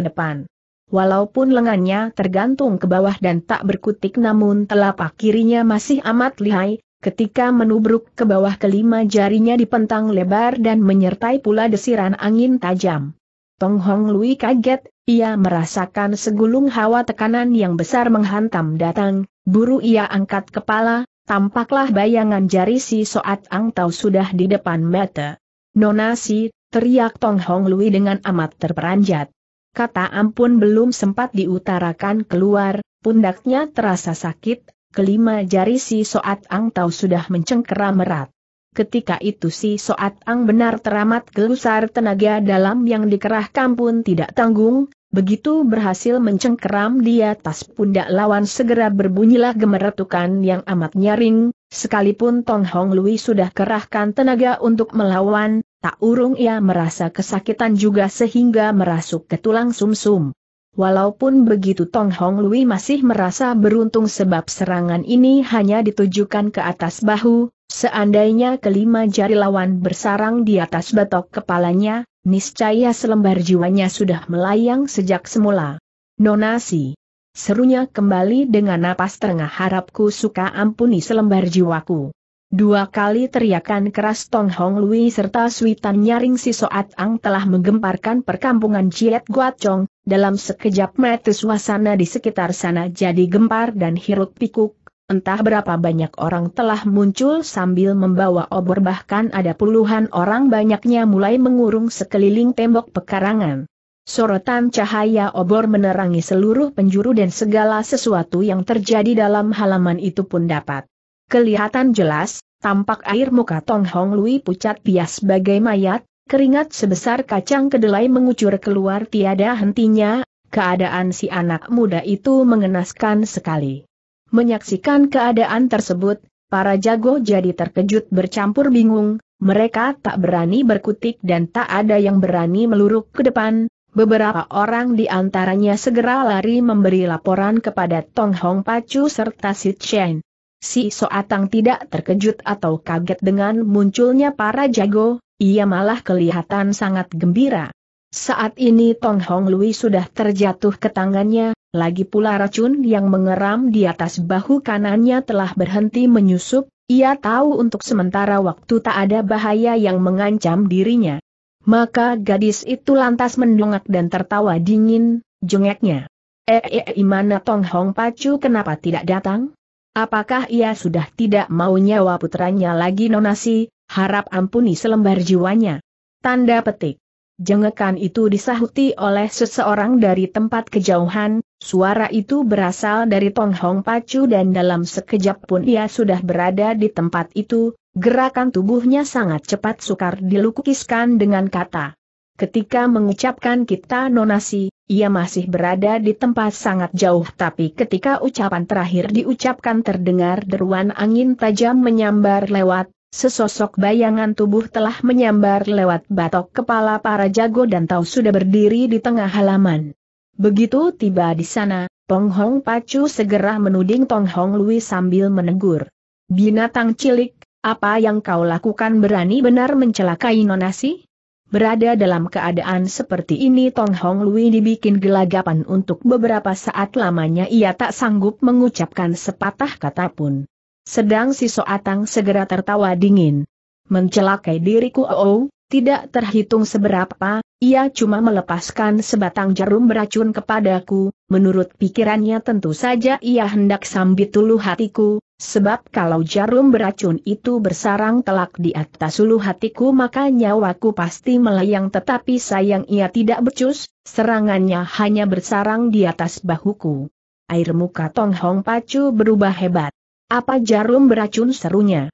depan. Walaupun lengannya tergantung ke bawah dan tak berkutik namun telapak kirinya masih amat lihai, ketika menubruk ke bawah kelima jarinya dipentang lebar dan menyertai pula desiran angin tajam. Tong Hong Lui kaget, ia merasakan segulung hawa tekanan yang besar menghantam datang, Buru ia angkat kepala, tampaklah bayangan jari si Soat Ang Tau sudah di depan mata. Nonasi, teriak Tong Hong Lui dengan amat terperanjat. Kata ampun belum sempat diutarakan keluar, pundaknya terasa sakit, kelima jari si Soat Ang Tau sudah mencengkeram erat. Ketika itu si Soat Ang benar teramat gelusar tenaga dalam yang dikerahkan pun tidak tanggung, Begitu berhasil mencengkeram di atas pundak lawan segera berbunyilah gemeretukan yang amat nyaring, sekalipun Tong Hong Lui sudah kerahkan tenaga untuk melawan, tak urung ia merasa kesakitan juga sehingga merasuk ke tulang sumsum. -sum. Walaupun begitu Tong Hong Lui masih merasa beruntung sebab serangan ini hanya ditujukan ke atas bahu, seandainya kelima jari lawan bersarang di atas batok kepalanya, niscaya selembar jiwanya sudah melayang sejak semula. Nonasi. Serunya kembali dengan napas terengah harapku suka ampuni selembar jiwaku. Dua kali teriakan keras Tong Hong Lui serta suitan nyaring si Soat Ang telah menggemparkan perkampungan Ciet Guat Chong. dalam sekejap mata suasana di sekitar sana jadi gempar dan hiruk pikuk, entah berapa banyak orang telah muncul sambil membawa obor bahkan ada puluhan orang banyaknya mulai mengurung sekeliling tembok pekarangan. Sorotan cahaya obor menerangi seluruh penjuru dan segala sesuatu yang terjadi dalam halaman itu pun dapat Kelihatan jelas, tampak air muka Tong Hong Lui pucat bias bagai mayat, keringat sebesar kacang kedelai mengucur keluar tiada hentinya, keadaan si anak muda itu mengenaskan sekali. Menyaksikan keadaan tersebut, para jago jadi terkejut bercampur bingung, mereka tak berani berkutik dan tak ada yang berani meluruk ke depan. Beberapa orang di antaranya segera lari memberi laporan kepada Tong Hong Pacu serta Si Chen. Si Soatang tidak terkejut atau kaget dengan munculnya para jago, ia malah kelihatan sangat gembira. Saat ini Tong Hong Lui sudah terjatuh ke tangannya, lagi pula racun yang mengeram di atas bahu kanannya telah berhenti menyusup, ia tahu untuk sementara waktu tak ada bahaya yang mengancam dirinya. Maka gadis itu lantas mendongak dan tertawa dingin, jengeknya. Eh, eh, eh mana Tong Hong Pacu kenapa tidak datang? Apakah ia sudah tidak mau nyawa putranya lagi nonasi, harap ampuni selembar jiwanya? Tanda petik. Jengekan itu disahuti oleh seseorang dari tempat kejauhan, suara itu berasal dari Tong Hong Pacu dan dalam sekejap pun ia sudah berada di tempat itu, gerakan tubuhnya sangat cepat sukar dilukiskan dengan kata. Ketika mengucapkan kita nonasi, ia masih berada di tempat sangat jauh tapi ketika ucapan terakhir diucapkan terdengar deruan angin tajam menyambar lewat, Sesosok bayangan tubuh telah menyambar lewat batok kepala para jago dan tahu sudah berdiri di tengah halaman. Begitu tiba di sana, Tong Hong Pacu segera menuding Tong Hong Lui sambil menegur. Binatang cilik, apa yang kau lakukan berani benar mencelakai nonasi? Berada dalam keadaan seperti ini Tong Hong Lui dibikin gelagapan untuk beberapa saat lamanya ia tak sanggup mengucapkan sepatah kata pun. Sedang si Soatang segera tertawa dingin. Mencelakai diriku oh, oh tidak terhitung seberapa, ia cuma melepaskan sebatang jarum beracun kepadaku, menurut pikirannya tentu saja ia hendak sambit ulu hatiku, sebab kalau jarum beracun itu bersarang telak di atas ulu hatiku maka nyawaku pasti melayang tetapi sayang ia tidak becus, serangannya hanya bersarang di atas bahuku. Air muka Tong Hong Pacu berubah hebat. Apa jarum beracun serunya?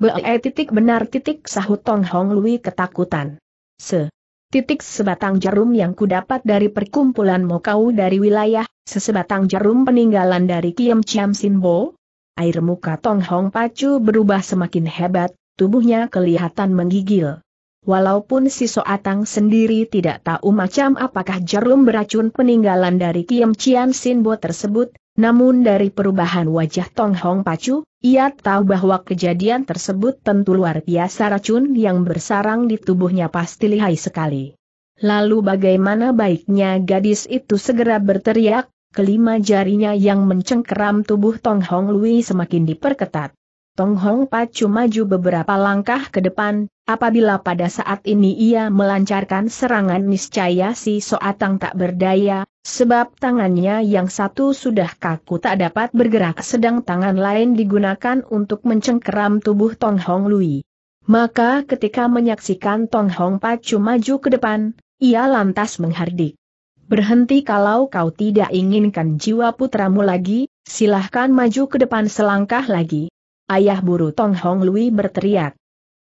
Be eh, titik benar titik sahut Tong Hong Lui ketakutan. Se. Titik sebatang jarum yang kudapat dari perkumpulan Mokau dari wilayah, sesebatang jarum peninggalan dari Kiam Chiam Sinbo. Air muka Tong Hong Pacu berubah semakin hebat, tubuhnya kelihatan menggigil. Walaupun si Soatang sendiri tidak tahu macam apakah jarum beracun peninggalan dari Kiam Chiam Sinbo tersebut, namun dari perubahan wajah Tong Hong Pacu, ia tahu bahwa kejadian tersebut tentu luar biasa racun yang bersarang di tubuhnya pasti lihai sekali. Lalu bagaimana baiknya gadis itu segera berteriak, kelima jarinya yang mencengkeram tubuh Tong Hong Lui semakin diperketat. Tong Hong Pacu maju beberapa langkah ke depan, apabila pada saat ini ia melancarkan serangan niscaya si Soatang tak berdaya, Sebab tangannya yang satu sudah kaku tak dapat bergerak sedang tangan lain digunakan untuk mencengkeram tubuh Tong Hong Lui. Maka ketika menyaksikan Tong Hong Pacu maju ke depan, ia lantas menghardik. Berhenti kalau kau tidak inginkan jiwa putramu lagi, silahkan maju ke depan selangkah lagi. Ayah buru Tong Hong Lui berteriak.